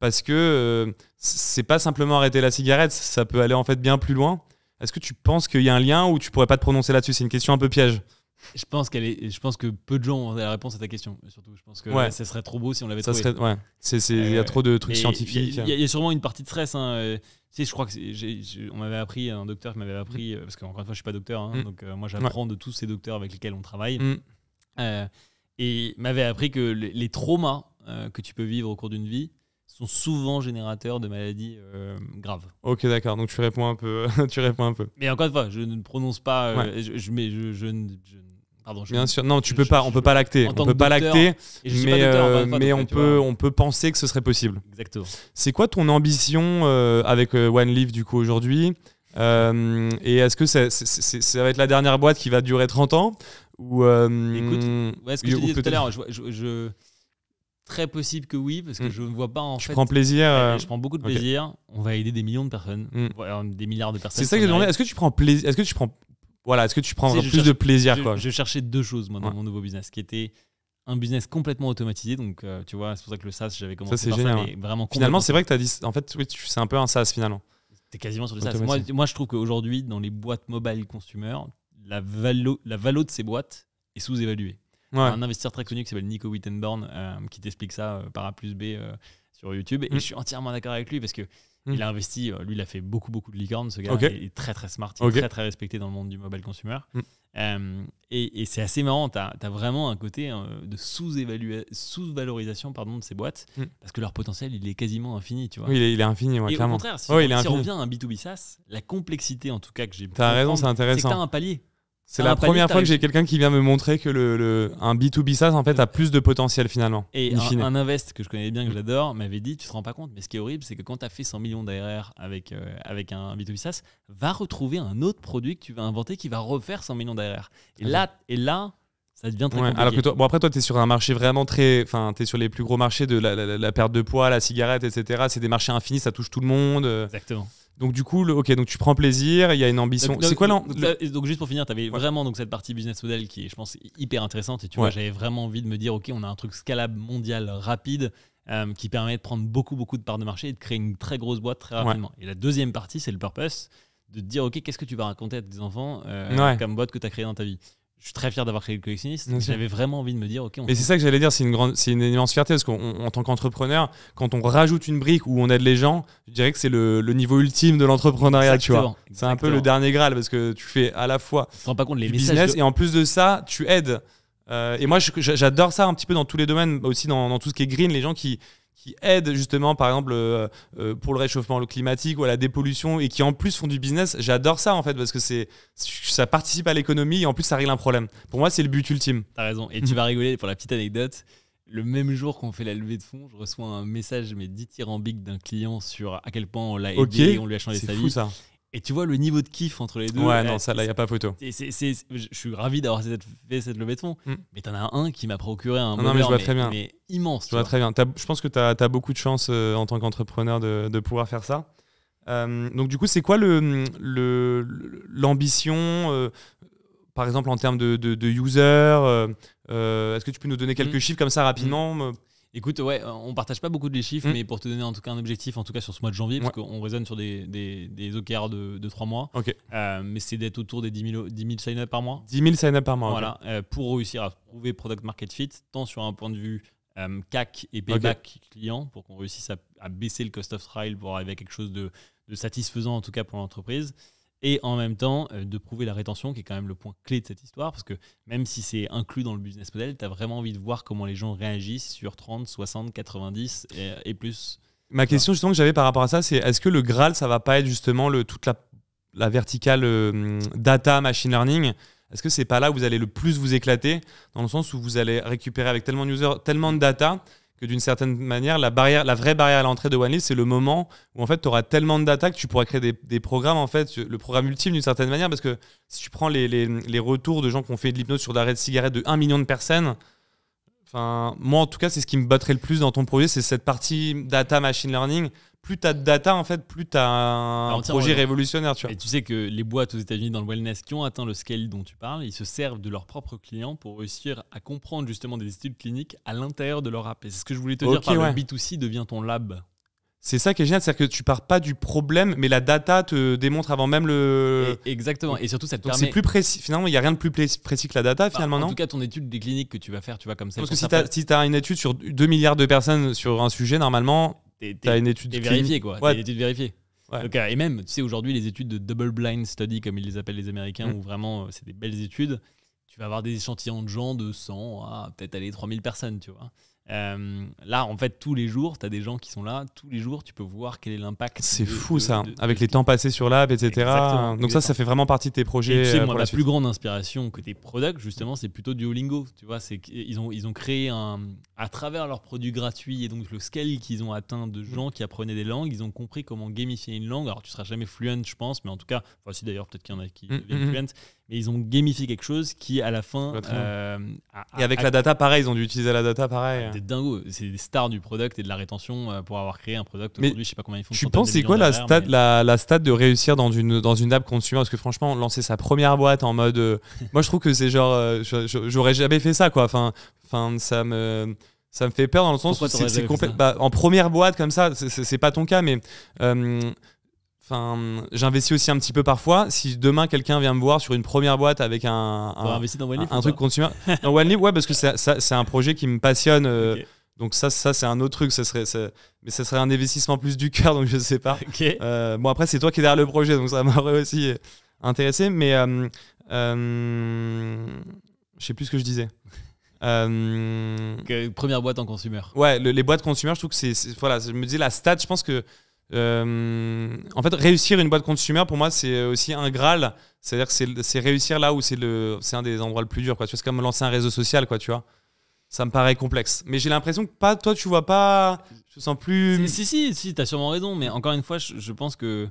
parce que euh, c'est pas simplement arrêter la cigarette, ça peut aller en fait bien plus loin. Est-ce que tu penses qu'il y a un lien ou tu pourrais pas te prononcer là-dessus C'est une question un peu piège. Je pense, qu'elle est, je pense que peu de gens ont la réponse à ta question. Surtout, je pense que ouais. ça serait trop beau si on l'avait trouvé. Ouais. Il y a euh, trop de trucs scientifiques. Il y, a sûrement une partie de stress. Hein. Euh, tu sais, je crois que on m'avait appris, un docteur m'avait appris, mm. parce qu'encore une fois, je suis pas docteur, hein, mm. donc moi j'apprends de tous ces docteurs avec lesquels on travaille. Mm. et m'avait appris que les traumas que tu peux vivre au cours d'une vie sont souvent générateurs de maladies euh, graves. Ok, d'accord. Donc tu réponds un peu. tu réponds un peu. Mais encore une fois, je ne prononce pas. Euh, je, mais je, je, Pardon, Bien sûr, non, tu peux pas, on peut pas lacter, on peut pas lacter, mais, euh, mais on peut, on peut penser que ce serait possible. Exactement. C'est quoi ton ambition avec One Leaf du coup aujourd'hui et est-ce que ça, ça, va être la dernière boîte qui va durer 30 ans ou Écoute, ouais, ce que je disais tout à l'heure, je, Très possible que oui, parce que hmm. je ne vois pas en je fait. Je prends plaisir. Euh, je prends beaucoup de plaisir. On va aider des millions de personnes, hmm. euh, des milliards de personnes. C'est ça que je demandais. Est-ce que tu prends plaisir Est-ce que tu prends voilà Est-ce que tu prends plus de plaisir je, quoi Je cherchais deux choses moi dans mon nouveau business, qui était un business complètement automatisé. Donc, euh, tu vois, c'est pour ça que le SaaS, j'avais commencé ça, par génial, ça, mais hein. vraiment Finalement, c'est vrai que tu as dit, en fait, oui, c'est un peu un SaaS finalement. T'es quasiment sur le SaaS. Moi, je trouve qu'aujourd'hui, dans les boîtes mobile consumer, la valeur la valo de ces boîtes est sous-évaluée ouais. un investisseur très connu qui s'appelle Nico Wittenborn, euh, qui t'explique ça euh, par A plus B euh, sur YouTube. Et mm. je suis entièrement d'accord avec lui parce que mm. il a investi, lui, il a fait beaucoup, beaucoup de licornes. Ce gars est très, très smart, il est très, très respecté dans le monde du mobile consumer. Mm. et, c'est assez marrant, tu as, vraiment un côté hein, de sous-valorisation sous de ces boîtes parce que leur potentiel, il est quasiment infini. Tu vois. Oui, il est, infini, ouais, et clairement. Au contraire, si, on, revient à un B2B SaaS, la complexité en tout cas que j'ai. Tu raison, c'est intéressant. C'est un palier. C'est ah, la première fois que j'ai quelqu'un qui vient me montrer que le, un B2B SaaS en fait mm. a plus de potentiel finalement. Et un, invest que je connais bien, que j'adore, m'avait dit tu te rends pas compte, mais ce qui est horrible, c'est que quand tu as fait 100 millions d'ARR avec, euh, avec un B2B SaaS, va retrouver un autre produit que tu vas inventer qui va refaire 100 millions d'ARR. Et ah, là, et là, ça devient très Alors que toi, bon après toi, tu es sur un marché vraiment très. Enfin, tu es sur les plus gros marchés de la, la perte de poids, la cigarette, etc. C'est des marchés infinis, ça touche tout le monde. Euh. Exactement. Donc du coup, ok, donc tu prends plaisir, il y a une ambition. C'est quoi donc, donc juste pour finir, tu avais vraiment donc cette partie business model qui est, je pense, hyper intéressante. Et tu vois, j'avais vraiment envie de me dire, ok, on a un truc scalable, mondial, rapide, euh, qui permet de prendre beaucoup, beaucoup de parts de marché et de créer une très grosse boîte très rapidement. Et la deuxième partie, c'est le purpose, de te dire, ok, qu'est-ce que tu vas raconter à tes enfants euh, comme boîte que tu as créée dans ta vie je suis très fier d'avoir créé le collectionniste. J'avais vraiment envie de me dire, ok. c'est ça que j'allais dire, c'est une grande, c'est une immense fierté parce qu'en tant qu'entrepreneur, quand on rajoute une brique où on aide les gens, je dirais que c'est le, niveau ultime de l'entrepreneuriat, tu vois. C'est un peu le dernier graal parce que tu fais à la fois tu pas compte, les business et en plus de ça, tu aides. Euh, et moi, j'adore ça un petit peu dans tous les domaines, aussi dans, tout ce qui est green, les gens qui, qui aident justement, par exemple, euh, euh, pour le réchauffement climatique ou à la dépollution et qui en plus font du business. J'adore ça en fait parce que c'est ça participe à l'économie et en plus ça règle un problème. Pour moi, c'est le but ultime. T'as raison. Et tu vas rigoler pour la petite anecdote. Le même jour qu'on fait la levée de fonds, je reçois un message mais dithyrambique d'un client sur à quel point on l'a aidé et on lui a changé sa fou, vie. Ça. Et tu vois le niveau de kiff entre les deux. Ouais, eh, non, ça là, il n'y a pas photo. Je suis ravi d'avoir fait cette levée de fond. Mm. Mais t'en as un qui m'a procuré un. Non, mais très bien. immense. Je très bien. Je pense que tu as, beaucoup de chance euh, en tant qu'entrepreneur de, pouvoir faire ça. Euh, donc, du coup, c'est quoi l'ambition, le, euh, par exemple, en termes de, de, user Est-ce que tu peux nous donner quelques mm. chiffres comme ça rapidement mm. Écoute, ouais, euh, on partage pas beaucoup de les chiffres, hmm. mais pour te donner en tout cas un objectif, en tout cas sur ce mois de janvier, parce qu'on raisonne sur des, des, des OKR de, de 3 mois. Ok. Euh, mais c'est d'être autour des 10 000, sign-up par mois. 10 000 sign-up par mois. Voilà, euh, pour réussir à trouver product market fit, tant sur un point de vue CAC et payback client, pour qu'on réussisse à, baisser le cost of trial pour arriver à quelque chose de, de satisfaisant, en tout cas pour l'entreprise et en même temps euh, de prouver la rétention, qui est quand même le point clé de cette histoire, parce que même si c'est inclus dans le business model, tu as vraiment envie de voir comment les gens réagissent sur 30, 60, 90 et, plus. Ma question justement que j'avais par rapport à ça, c'est est-ce que le Graal, ça va pas être justement toute la, verticale euh, data, machine learning Est-ce que c'est pas là où vous allez le plus vous éclater, dans le sens où vous allez récupérer avec tellement de tellement de data que d'une certaine manière, la, barrière, la vraie barrière à l'entrée de OneList, c'est le moment où en fait, tu auras tellement de data que tu pourras créer des, programmes, en fait, le programme ultime d'une certaine manière, parce que si tu prends les, retours de gens qui ont fait de l'hypnose sur l'arrêt de cigarette de 1 million de personnes, moi en tout cas, c'est ce qui me battrait le plus dans ton projet, c'est cette partie data machine learning, plus tu as de data, en fait, plus as un projet révolutionnaire. Tu Et tu sais que les boîtes aux États-Unis dans le wellness qui ont atteint le scale dont tu parles, ils se servent de leurs propres clients pour réussir à comprendre justement des études cliniques à l'intérieur de leur app. c'est ce que je voulais te dire par le B2C devient ton lab. C'est ça qui est génial, c'est-à-dire que tu pars pas du problème, mais la data te démontre avant même le. exactement, et surtout ça te permet. C'est plus précis. Finalement, il n'y a rien de plus précis que la data, finalement, en tout cas, ton étude des cliniques que tu vas faire, tu vas comme ça. Parce que si tu as, une étude sur 2 milliards de personnes sur un sujet, normalement, T'as une étude vérifiée, quoi. Euh, et même, tu sais, aujourd'hui, les études de double blind study, comme ils les appellent les Américains, mm. où vraiment euh, c'est des belles études, tu vas avoir des échantillons de gens de 100 à peut-être aller 3000 personnes, tu vois. Euh, là, en fait, tous les jours, tu as des gens qui sont là. Tous les jours, tu peux voir quel est l'impact. C'est fou ça, avec les temps passés sur l'app, etc. Donc ça, ça fait vraiment partie de tes projets. Et tu sais, euh, moi, la, plus grande inspiration que tes products, justement, c'est plutôt Duolingo. Tu vois, c'est qu'ils ont, ils ont créé un, à travers leurs produits gratuits et donc le scale qu'ils ont atteint de mm. gens qui apprenaient des langues, ils ont compris comment gamifier une langue. Alors, tu seras jamais fluent, je pense, mais en tout cas, voici si, d'ailleurs, peut-être qu'il y en a qui mm, deviennent mm, et ils ont gamifié quelque chose qui, à la fin. Euh, et avec la data, pareil, ils ont dû utiliser la data, pareil. C'est dingo, c'est des stars du product et de la rétention euh, pour avoir créé un product aujourd'hui, je sais pas combien ils font. Tu penses, c'est quoi la stade la, la de réussir dans une, dans une app consumer Parce que franchement, lancer sa première boîte en mode. Euh, moi, je trouve que c'est genre. J'aurais jamais fait ça, quoi. Enfin, enfin ça me ça me fait peur dans le sens où c'est complètement bah, en première boîte comme ça c'est pas ton cas mais j'investis aussi un petit peu parfois. Si demain quelqu'un vient me voir sur une première boîte avec un, un, truc consumer, dans ouais, parce que c'est un projet qui me passionne. Euh, donc ça, ça c'est un autre truc. Ça serait, mais ça serait un investissement plus du cœur, donc je sais pas. Euh, bon après, c'est toi qui es derrière le projet, donc ça m'aurait aussi euh, intéressé. Mais je sais plus ce que je disais. première boîte en consumer. Ouais, les boîtes consumer, je trouve que c'est voilà. Je me dis la stat, je pense que euh, en fait, réussir une boîte consumer, pour moi, c'est aussi un Graal. C'est-à-dire que c'est réussir là où c'est un des endroits le plus dur. Quoi. Tu vois, c'est comme lancer un réseau social, quoi, tu vois. Ça me paraît complexe. Mais j'ai l'impression que pas, toi, tu vois pas. Je te sens plus. Si, si, si, t'as sûrement raison. Mais encore une fois, je, pense que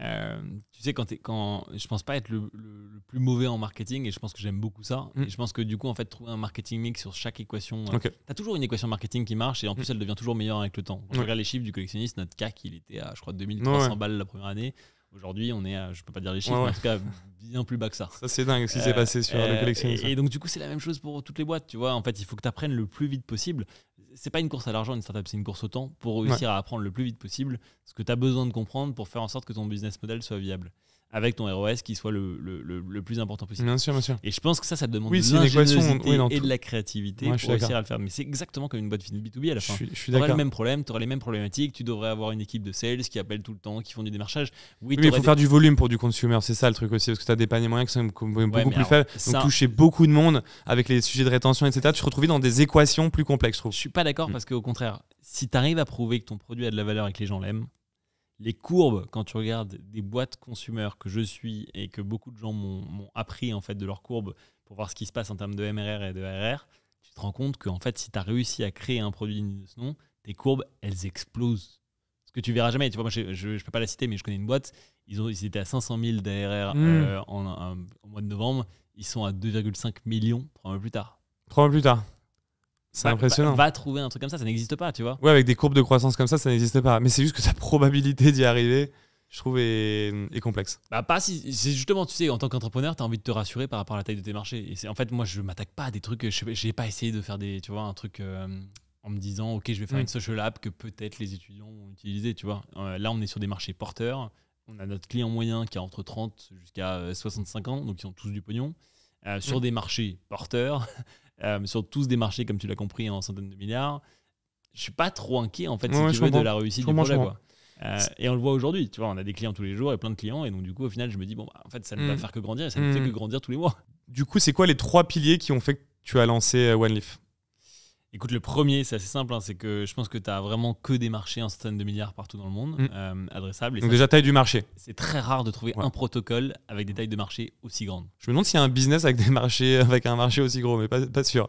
euh, tu sais, quand, es, quand je pense pas être le, le, plus mauvais en marketing et je pense que j'aime beaucoup ça. Mm. Et je pense que du coup, en fait, trouver un marketing mix sur chaque équation, euh, tu as toujours une équation marketing qui marche et en mm. plus, elle devient toujours meilleure avec le temps. Quand regarde les chiffres du collectionniste, notre CAC, il était à, je crois, 2300 balles la première année. Aujourd'hui, on est à, je peux pas dire les chiffres, mais en tout cas, bien plus bas que ça. Ça, c'est dingue ce qui s'est euh, passé sur le euh, collectionniste. Et, et, donc, du coup, c'est la même chose pour toutes les boîtes, tu vois. En fait, il faut que tu apprennes le plus vite possible c'est pas une course à l'argent, une startup, c'est une course au temps pour réussir à apprendre le plus vite possible ce que tu as besoin de comprendre pour faire en sorte que ton business model soit viable avec ton ROS qui soit le, plus important possible. Bien sûr, bien sûr. Et je pense que ça, ça demande de l'ingéniosité et de la créativité pour réussir à le faire. Mais c'est exactement comme une boîte B2B à la fin. Je, tu auras le même problème, tu auras les mêmes problématiques, tu devrais avoir une équipe de sales qui appelle tout le temps, qui font du démarchage. Oui, il faut faire du volume pour du consumer, c'est ça le truc aussi, parce que tu as des paniers moyens qui sont beaucoup plus faibles, donc toucher beaucoup de monde avec les sujets de rétention, etc. Tu te retrouves dans des équations plus complexes, je trouve. Je suis pas d'accord parce hmm. parce qu'au contraire, si tu arrives à prouver que ton produit a de la valeur et que les gens l'aiment, les courbes, quand tu regardes des boîtes consommateurs que je suis et que beaucoup de gens m'ont appris en fait de leurs courbes pour voir ce qui se passe en termes de MRR et de ARR, tu te rends compte en fait, si tu as réussi à créer un produit de ce nom, tes courbes, elles explosent. Ce que tu verras jamais. Tu vois, je ne peux pas la citer, mais je connais une boîte. Ils, ont, ils étaient à 500 000 d'ARR en, mois de novembre. Ils sont à 2,5 millions trois mois plus tard. Trois mois plus tard. C'est bah, impressionnant. On va, trouver un truc comme ça, ça n'existe pas, tu vois. Ouais, avec des courbes de croissance comme ça, ça n'existe pas. Mais c'est juste que ta probabilité d'y arriver, je trouve, est, complexe. Bah, pas si. C'est justement, tu sais, en tant qu'entrepreneur, tu as envie de te rassurer par rapport à la taille de tes marchés. Et c'est, en fait, moi, je m'attaque pas à des trucs. Je n'ai pas essayé de faire des. Tu vois, un truc. Euh, en me disant, OK, je vais faire mm. une social app que peut-être les étudiants vont utiliser, tu vois. Euh, là, on est sur des marchés porteurs. On a notre client moyen qui a entre 30 jusqu'à 65 euh, ans, donc ils ont tous du pognon. sur mm. des marchés porteurs Euh, sur tous des marchés, comme tu l'as compris, en centaines de milliards. Je suis pas trop inquiet, en fait, si de la réussite du projet. Euh, et on le voit aujourd'hui, tu vois, on a des clients tous les jours et plein de clients, et donc du coup, au final, je me dis, bon, bah, en fait, ça ne va mm. faire que grandir et ça ne fait mm. que grandir tous les mois. Du coup, c'est quoi les trois piliers qui ont fait que tu as lancé euh, OneLeaf Écoute, le premier, c'est assez simple, hein, c'est que je pense que tu as vraiment que des marchés en centaines de milliards partout dans le monde, mm. euh, adressables. Donc déjà, taille du marché. C'est très rare de trouver un protocole avec des tailles de marché aussi grandes. Je me demande s'il y a un business avec, des marchés, avec un marché aussi gros, mais pas sûr.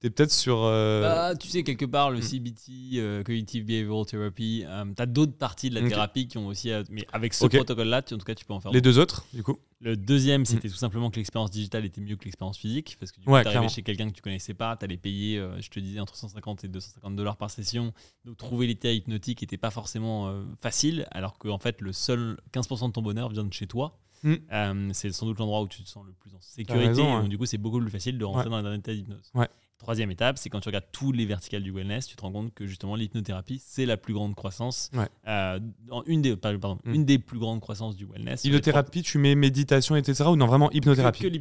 T'es peut-être sur. Euh, bah, tu sais, quelque part, le hmm. CBT, euh, Cognitive Behavioral Therapy, euh, t'as d'autres parties de la thérapie qui ont aussi. Mais avec ce protocole-là, en tout cas, tu peux en faire. Les deux autres, du coup Le deuxième, c'était hmm. tout simplement que l'expérience digitale était mieux que l'expérience physique. Parce que tu coup, chez quelqu'un que tu connaissais pas, t'allais payer, euh, je te disais, entre 150 et 250 dollars par session. Donc, trouver l'état hypnotique n'était pas forcément facile, alors qu'en fait, le seul 15% de ton bonheur vient de chez toi. Hmm. c'est sans doute l'endroit où tu te sens le plus en sécurité. donc, du coup, c'est beaucoup plus facile de rentrer dans un état d'hypnose troisième étape, c'est quand tu regardes tous les verticales du wellness, tu te rends compte que justement l'hypnothérapie, c'est la plus grande croissance, euh, une, des, mm. une des plus grandes croissances du wellness. Hypnothérapie, tu mets méditation, etc. Ou non, vraiment hypnothérapie.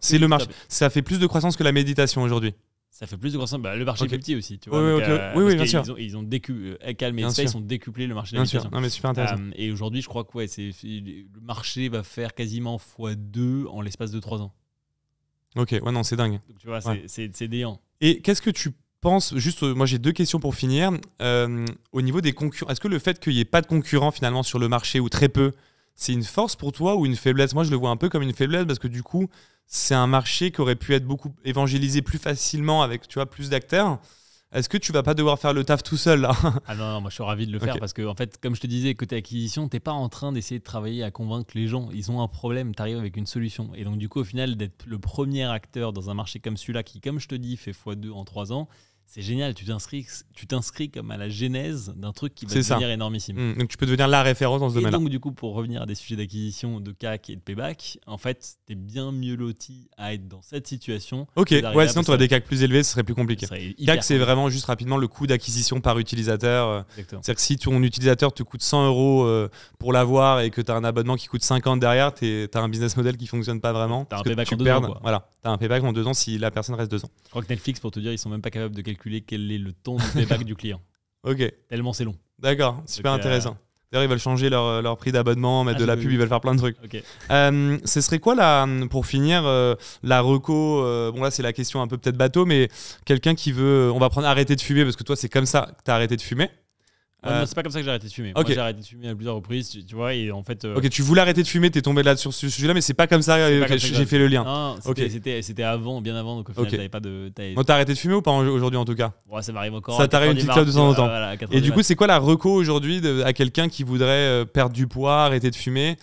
c'est le marché. Ça fait plus de croissance que la méditation aujourd'hui. Ça fait plus de croissance. Bah, le marché est petit aussi, tu vois. Oui, euh, bien sûr. Ils ont, ils euh, ils ont décuplé le marché de la Non, mais super intéressant. et aujourd'hui, je crois que ouais, le marché va faire quasiment x2 en l'espace de 3 ans. Ok, ouais, non, c'est dingue. tu vois, c'est déant. Et qu'est-ce que tu penses Juste, euh, moi, j'ai deux questions pour finir. Euh, au niveau des concurrents, est-ce que le fait qu'il n'y ait pas de concurrents finalement sur le marché ou très peu, c'est une force pour toi ou une faiblesse Moi, je le vois un peu comme une faiblesse parce que du coup, c'est un marché qui aurait pu être beaucoup évangélisé plus facilement avec, tu vois, plus d'acteurs. Est-ce que tu vas pas devoir faire le taf tout seul là Ah non, moi je suis ravi de le faire parce que en fait, comme je te disais, côté acquisition, t'es pas en train d'essayer de travailler à convaincre les gens. Ils ont un problème, tu arrives avec une solution. Et donc du coup, au final, d'être le premier acteur dans un marché comme celui-là qui, comme je te dis, fait x2 en 3 ans, c'est génial. Tu t'inscris, tu t'inscris comme à la genèse d'un truc qui va devenir énormissime. Mmh, donc tu peux devenir la référence dans ce domaine-là. Donc du coup, pour revenir à des sujets d'acquisition, de CAC et de payback, en fait, tu es bien mieux loti à être dans cette situation. Ok. Ouais, sinon tu as des CAC plus élevés, ce serait plus compliqué. CAC, c'est vraiment juste rapidement le coût d'acquisition par utilisateur. Euh, c'est-à-dire que si ton utilisateur te coûte 100 euros euh, pour l'avoir et que tu as un abonnement qui coûte 50 derrière, tu as un business model qui fonctionne pas vraiment. As un payback en deux ans. Quoi. Voilà. as un payback en deux ans si la personne reste deux ans. Je crois que Netflix, pour te dire, ils sont même pas capables de calculer quel est le temps de payback du client. Ok. Tellement c'est long. D'accord, super euh, intéressant. D'ailleurs, ils veulent changer leur, euh, leur prix d'abonnement, mettre ah, de la pub, ils veulent faire plein de trucs. Ok. Euh, ce serait quoi, là, pour finir, la reco Bon, là, c'est la question un peu peut-être bateau, mais quelqu'un qui veut. On va prendre arrêter de fumer, parce que toi, c'est comme ça que tu as arrêté de fumer. Euh, c'est pas comme ça que j'ai arrêté de fumer. Moi, j'ai arrêté de fumer à plusieurs reprises, tu, vois, et en fait. Euh, ok, tu voulais arrêter de fumer, t'es tombé là sur ce sujet-là, mais c'est pas comme ça euh, que j'ai fait le lien. c'était avant, bien avant, donc au final, t'avais pas de. T'as arrêté de fumer ou pas aujourd'hui en tout cas Ouais, ça m'arrive encore. Ça t'arrive une petite fois de temps en temps. et du coup, c'est quoi la reco aujourd'hui à quelqu'un qui voudrait perdre du poids, arrêter de fumer,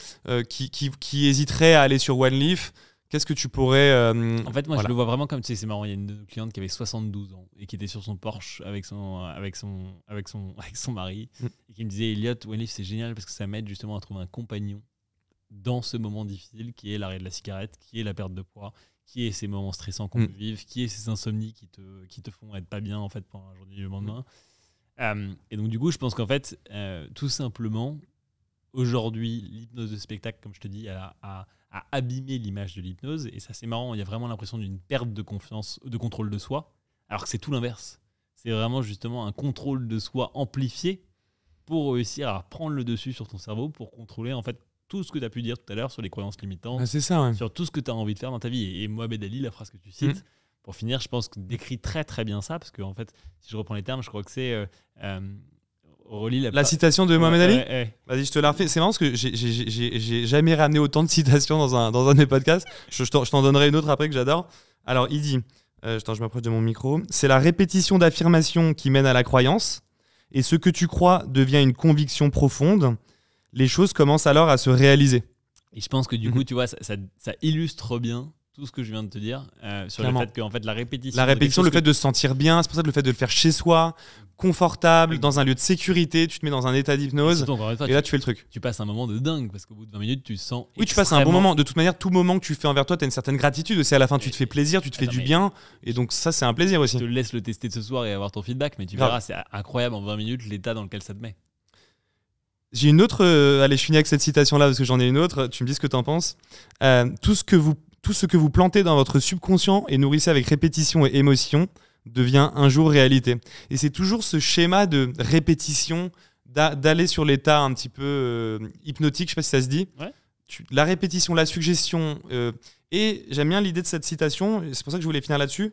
qui, qui hésiterait à aller sur One Leaf Qu'est-ce que tu pourrais. Euh, en fait, moi, je le vois vraiment comme. Tu sais, c'est marrant, il y a une cliente qui avait 72 ans et qui était sur son Porsche avec son, avec son, avec son, avec son mari mm. et qui me disait Elliot, Wenlif, c'est génial parce que ça m'aide justement à trouver un compagnon dans ce moment difficile qui est l'arrêt de la cigarette, qui est la perte de poids, qui est ces moments stressants qu'on mm. peut vivre, qui est ces insomnies qui te, qui te font être pas bien en fait pour un jour du lendemain. Mm. Euh, et donc, du coup, je pense qu'en fait, euh, tout simplement, aujourd'hui, l'hypnose de spectacle, comme je te dis, a, abîmé l'image de l'hypnose. Et ça, c'est marrant. Il y a vraiment l'impression d'une perte de confiance, de contrôle de soi, alors que c'est tout l'inverse. C'est vraiment justement un contrôle de soi amplifié pour réussir à prendre le dessus sur ton cerveau, pour contrôler en fait tout ce que tu as pu dire tout à l'heure sur les croyances limitantes, ah, c'est ça, sur tout ce que tu as envie de faire dans ta vie. Et Mohamed Ali, la phrase que tu cites, mm. pour finir, je pense que décrit très très bien ça, parce que en fait, si je reprends les termes, je crois que c'est euh, euh, la, citation de Mohamed Ali. Vas-y, je te la refais. C'est marrant parce que j'ai jamais ramené autant de citations dans un, dans un des podcasts. Je, t'en donnerai une autre après que j'adore. Alors, il dit, euh, attends, je m'approche de mon micro, c'est la répétition d'affirmations qui mène à la croyance, et ce que tu crois devient une conviction profonde. Les choses commencent alors à se réaliser. Et je pense que du mhm. coup, tu vois, ça illustre bien tout ce que je viens de te dire euh, sur le fait que en fait, la répétition. La répétition, le fait de se sentir bien, c'est pour ça que le fait de le faire chez soi, confortable, dans un lieu de sécurité, tu te mets dans un état d'hypnose. Et, là, tu fais le truc. Tu passes un moment de dingue parce qu'au bout de 20 minutes, tu sens. Oui, tu passes un bon moment. De toute manière, tout moment que tu fais envers toi, tu as une certaine gratitude aussi. À la fin, tu te fais plaisir, tu te fais du bien. Et donc, ça, c'est un plaisir aussi. Je te laisse le tester ce soir et avoir ton feedback, mais tu verras, c'est incroyable en 20 minutes l'état dans lequel ça te met. J'ai une autre. Euh, allez, je finis avec cette citation-là parce que j'en ai une autre. Tu me dis ce que tu en penses. Euh, tout ce que vous tout ce que vous plantez dans votre subconscient et nourrissez avec répétition et émotion devient un jour réalité. Et c'est toujours ce schéma de répétition, d'aller sur l'état un petit peu euh, hypnotique, je sais pas si ça se dit. la répétition, la suggestion. Euh, et j'aime bien l'idée de cette citation, c'est pour ça que je voulais finir là-dessus,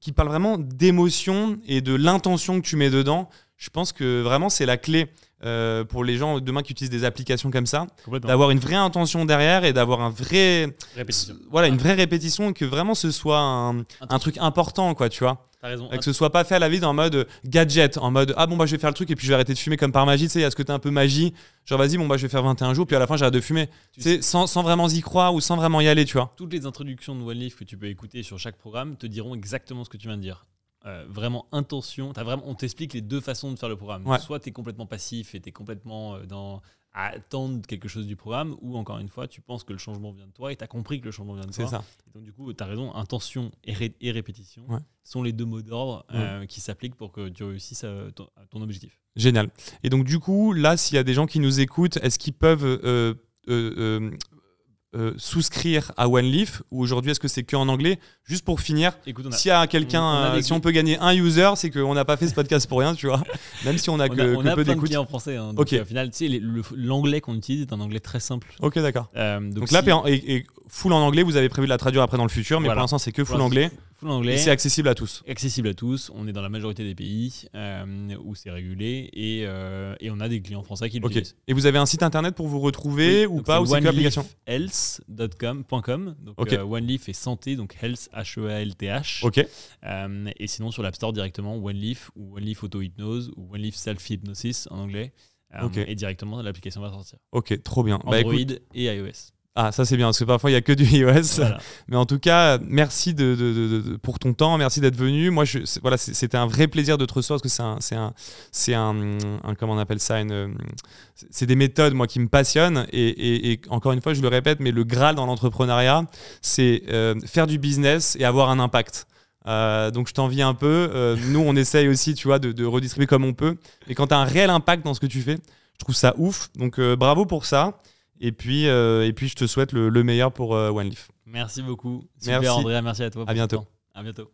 qui parle vraiment d'émotion et de l'intention que tu mets dedans je pense que vraiment c'est la clé euh, pour les gens demain qui utilisent des applications comme ça, d'avoir une vraie intention derrière et d'avoir un vrai voilà une vraie répétition et que vraiment ce soit un, truc important quoi, tu vois. Et euh, que ce soit pas fait à la vie en mode euh, gadget, en mode ah bon bah je vais faire le truc et puis je vais arrêter de fumer comme par magie, tu sais, il y a ce un peu magie, genre vas-y bon bah je vais faire 21 jours puis à la fin j'arrête de fumer, tu sais, sans, vraiment y croire ou sans vraiment y aller, tu vois. Toutes les introductions de One Leaf que tu peux écouter sur chaque programme te diront exactement ce que tu viens de dire. Euh, vraiment intention. As vraiment, on t'explique les deux façons de faire le programme. Soit tu es complètement passif et tu es complètement euh, dans à attendre quelque chose du programme, ou encore une fois, tu penses que le changement vient de toi et tu as compris que le changement vient de toi. Ça. donc, du coup, tu as raison, intention et, répétition sont les deux mots d'ordre euh, qui s'appliquent pour que tu réussisses à ton, objectif. Génial. Et donc, du coup, là, s'il y a des gens qui nous écoutent, est-ce qu'ils peuvent. Euh, souscrire à OneLeaf ou aujourd'hui est-ce que c'est que en anglais Juste pour finir, s'il y a quelqu'un, euh, si on peut gagner un user, c'est qu'on n'a pas fait ce podcast pour rien, tu vois. Même si on a que, on peu d'écoute. en français. Hein, euh, au final, tu sais, l'anglais qu'on utilise est un anglais très simple. Ok, d'accord. donc, là, et, full en anglais, vous avez prévu de la traduire après dans le futur, mais pour l'instant, c'est que full anglais. Et c'est accessible à tous. Accessible à tous. On est dans la majorité des pays euh, où c'est régulé euh, et, on a des clients français qui l'utilisent. Okay. Et vous avez un site internet pour vous retrouver ou pas ou c'est une application? Donc euh, OneLeaf est santé, donc Health H-E-A-L-T-H. E ok. et sinon sur l'App Store directement OneLeaf ou OneLeaf Auto Hypnose ou OneLeaf Self Hypnosis en anglais. Et directement l'application va sortir. Ok, trop bien. Bah, Android et iOS. Ah, ça c'est bien, parce que parfois il n'y a que du iOS. Mais en tout cas, merci de, pour ton temps, merci d'être venu. Moi, je, voilà, c'était un vrai plaisir de te parce que c'est un, c'est un, comment on appelle ça, c'est des méthodes, moi, qui me passionnent. Et, encore une fois, je le répète, mais le Graal dans l'entrepreneuriat, c'est euh, faire du business et avoir un impact. Euh, donc je t'envie un peu. Euh, nous, on essaye aussi, tu vois, de, de redistribuer comme on peut. Et quand tu as un réel impact dans ce que tu fais, je trouve ça ouf. Donc bravo pour ça. Et puis, euh, et puis je te souhaite le, meilleur pour euh, One Leaf Merci beaucoup. Super merci. Andrea, merci à toi. À bientôt. À bientôt.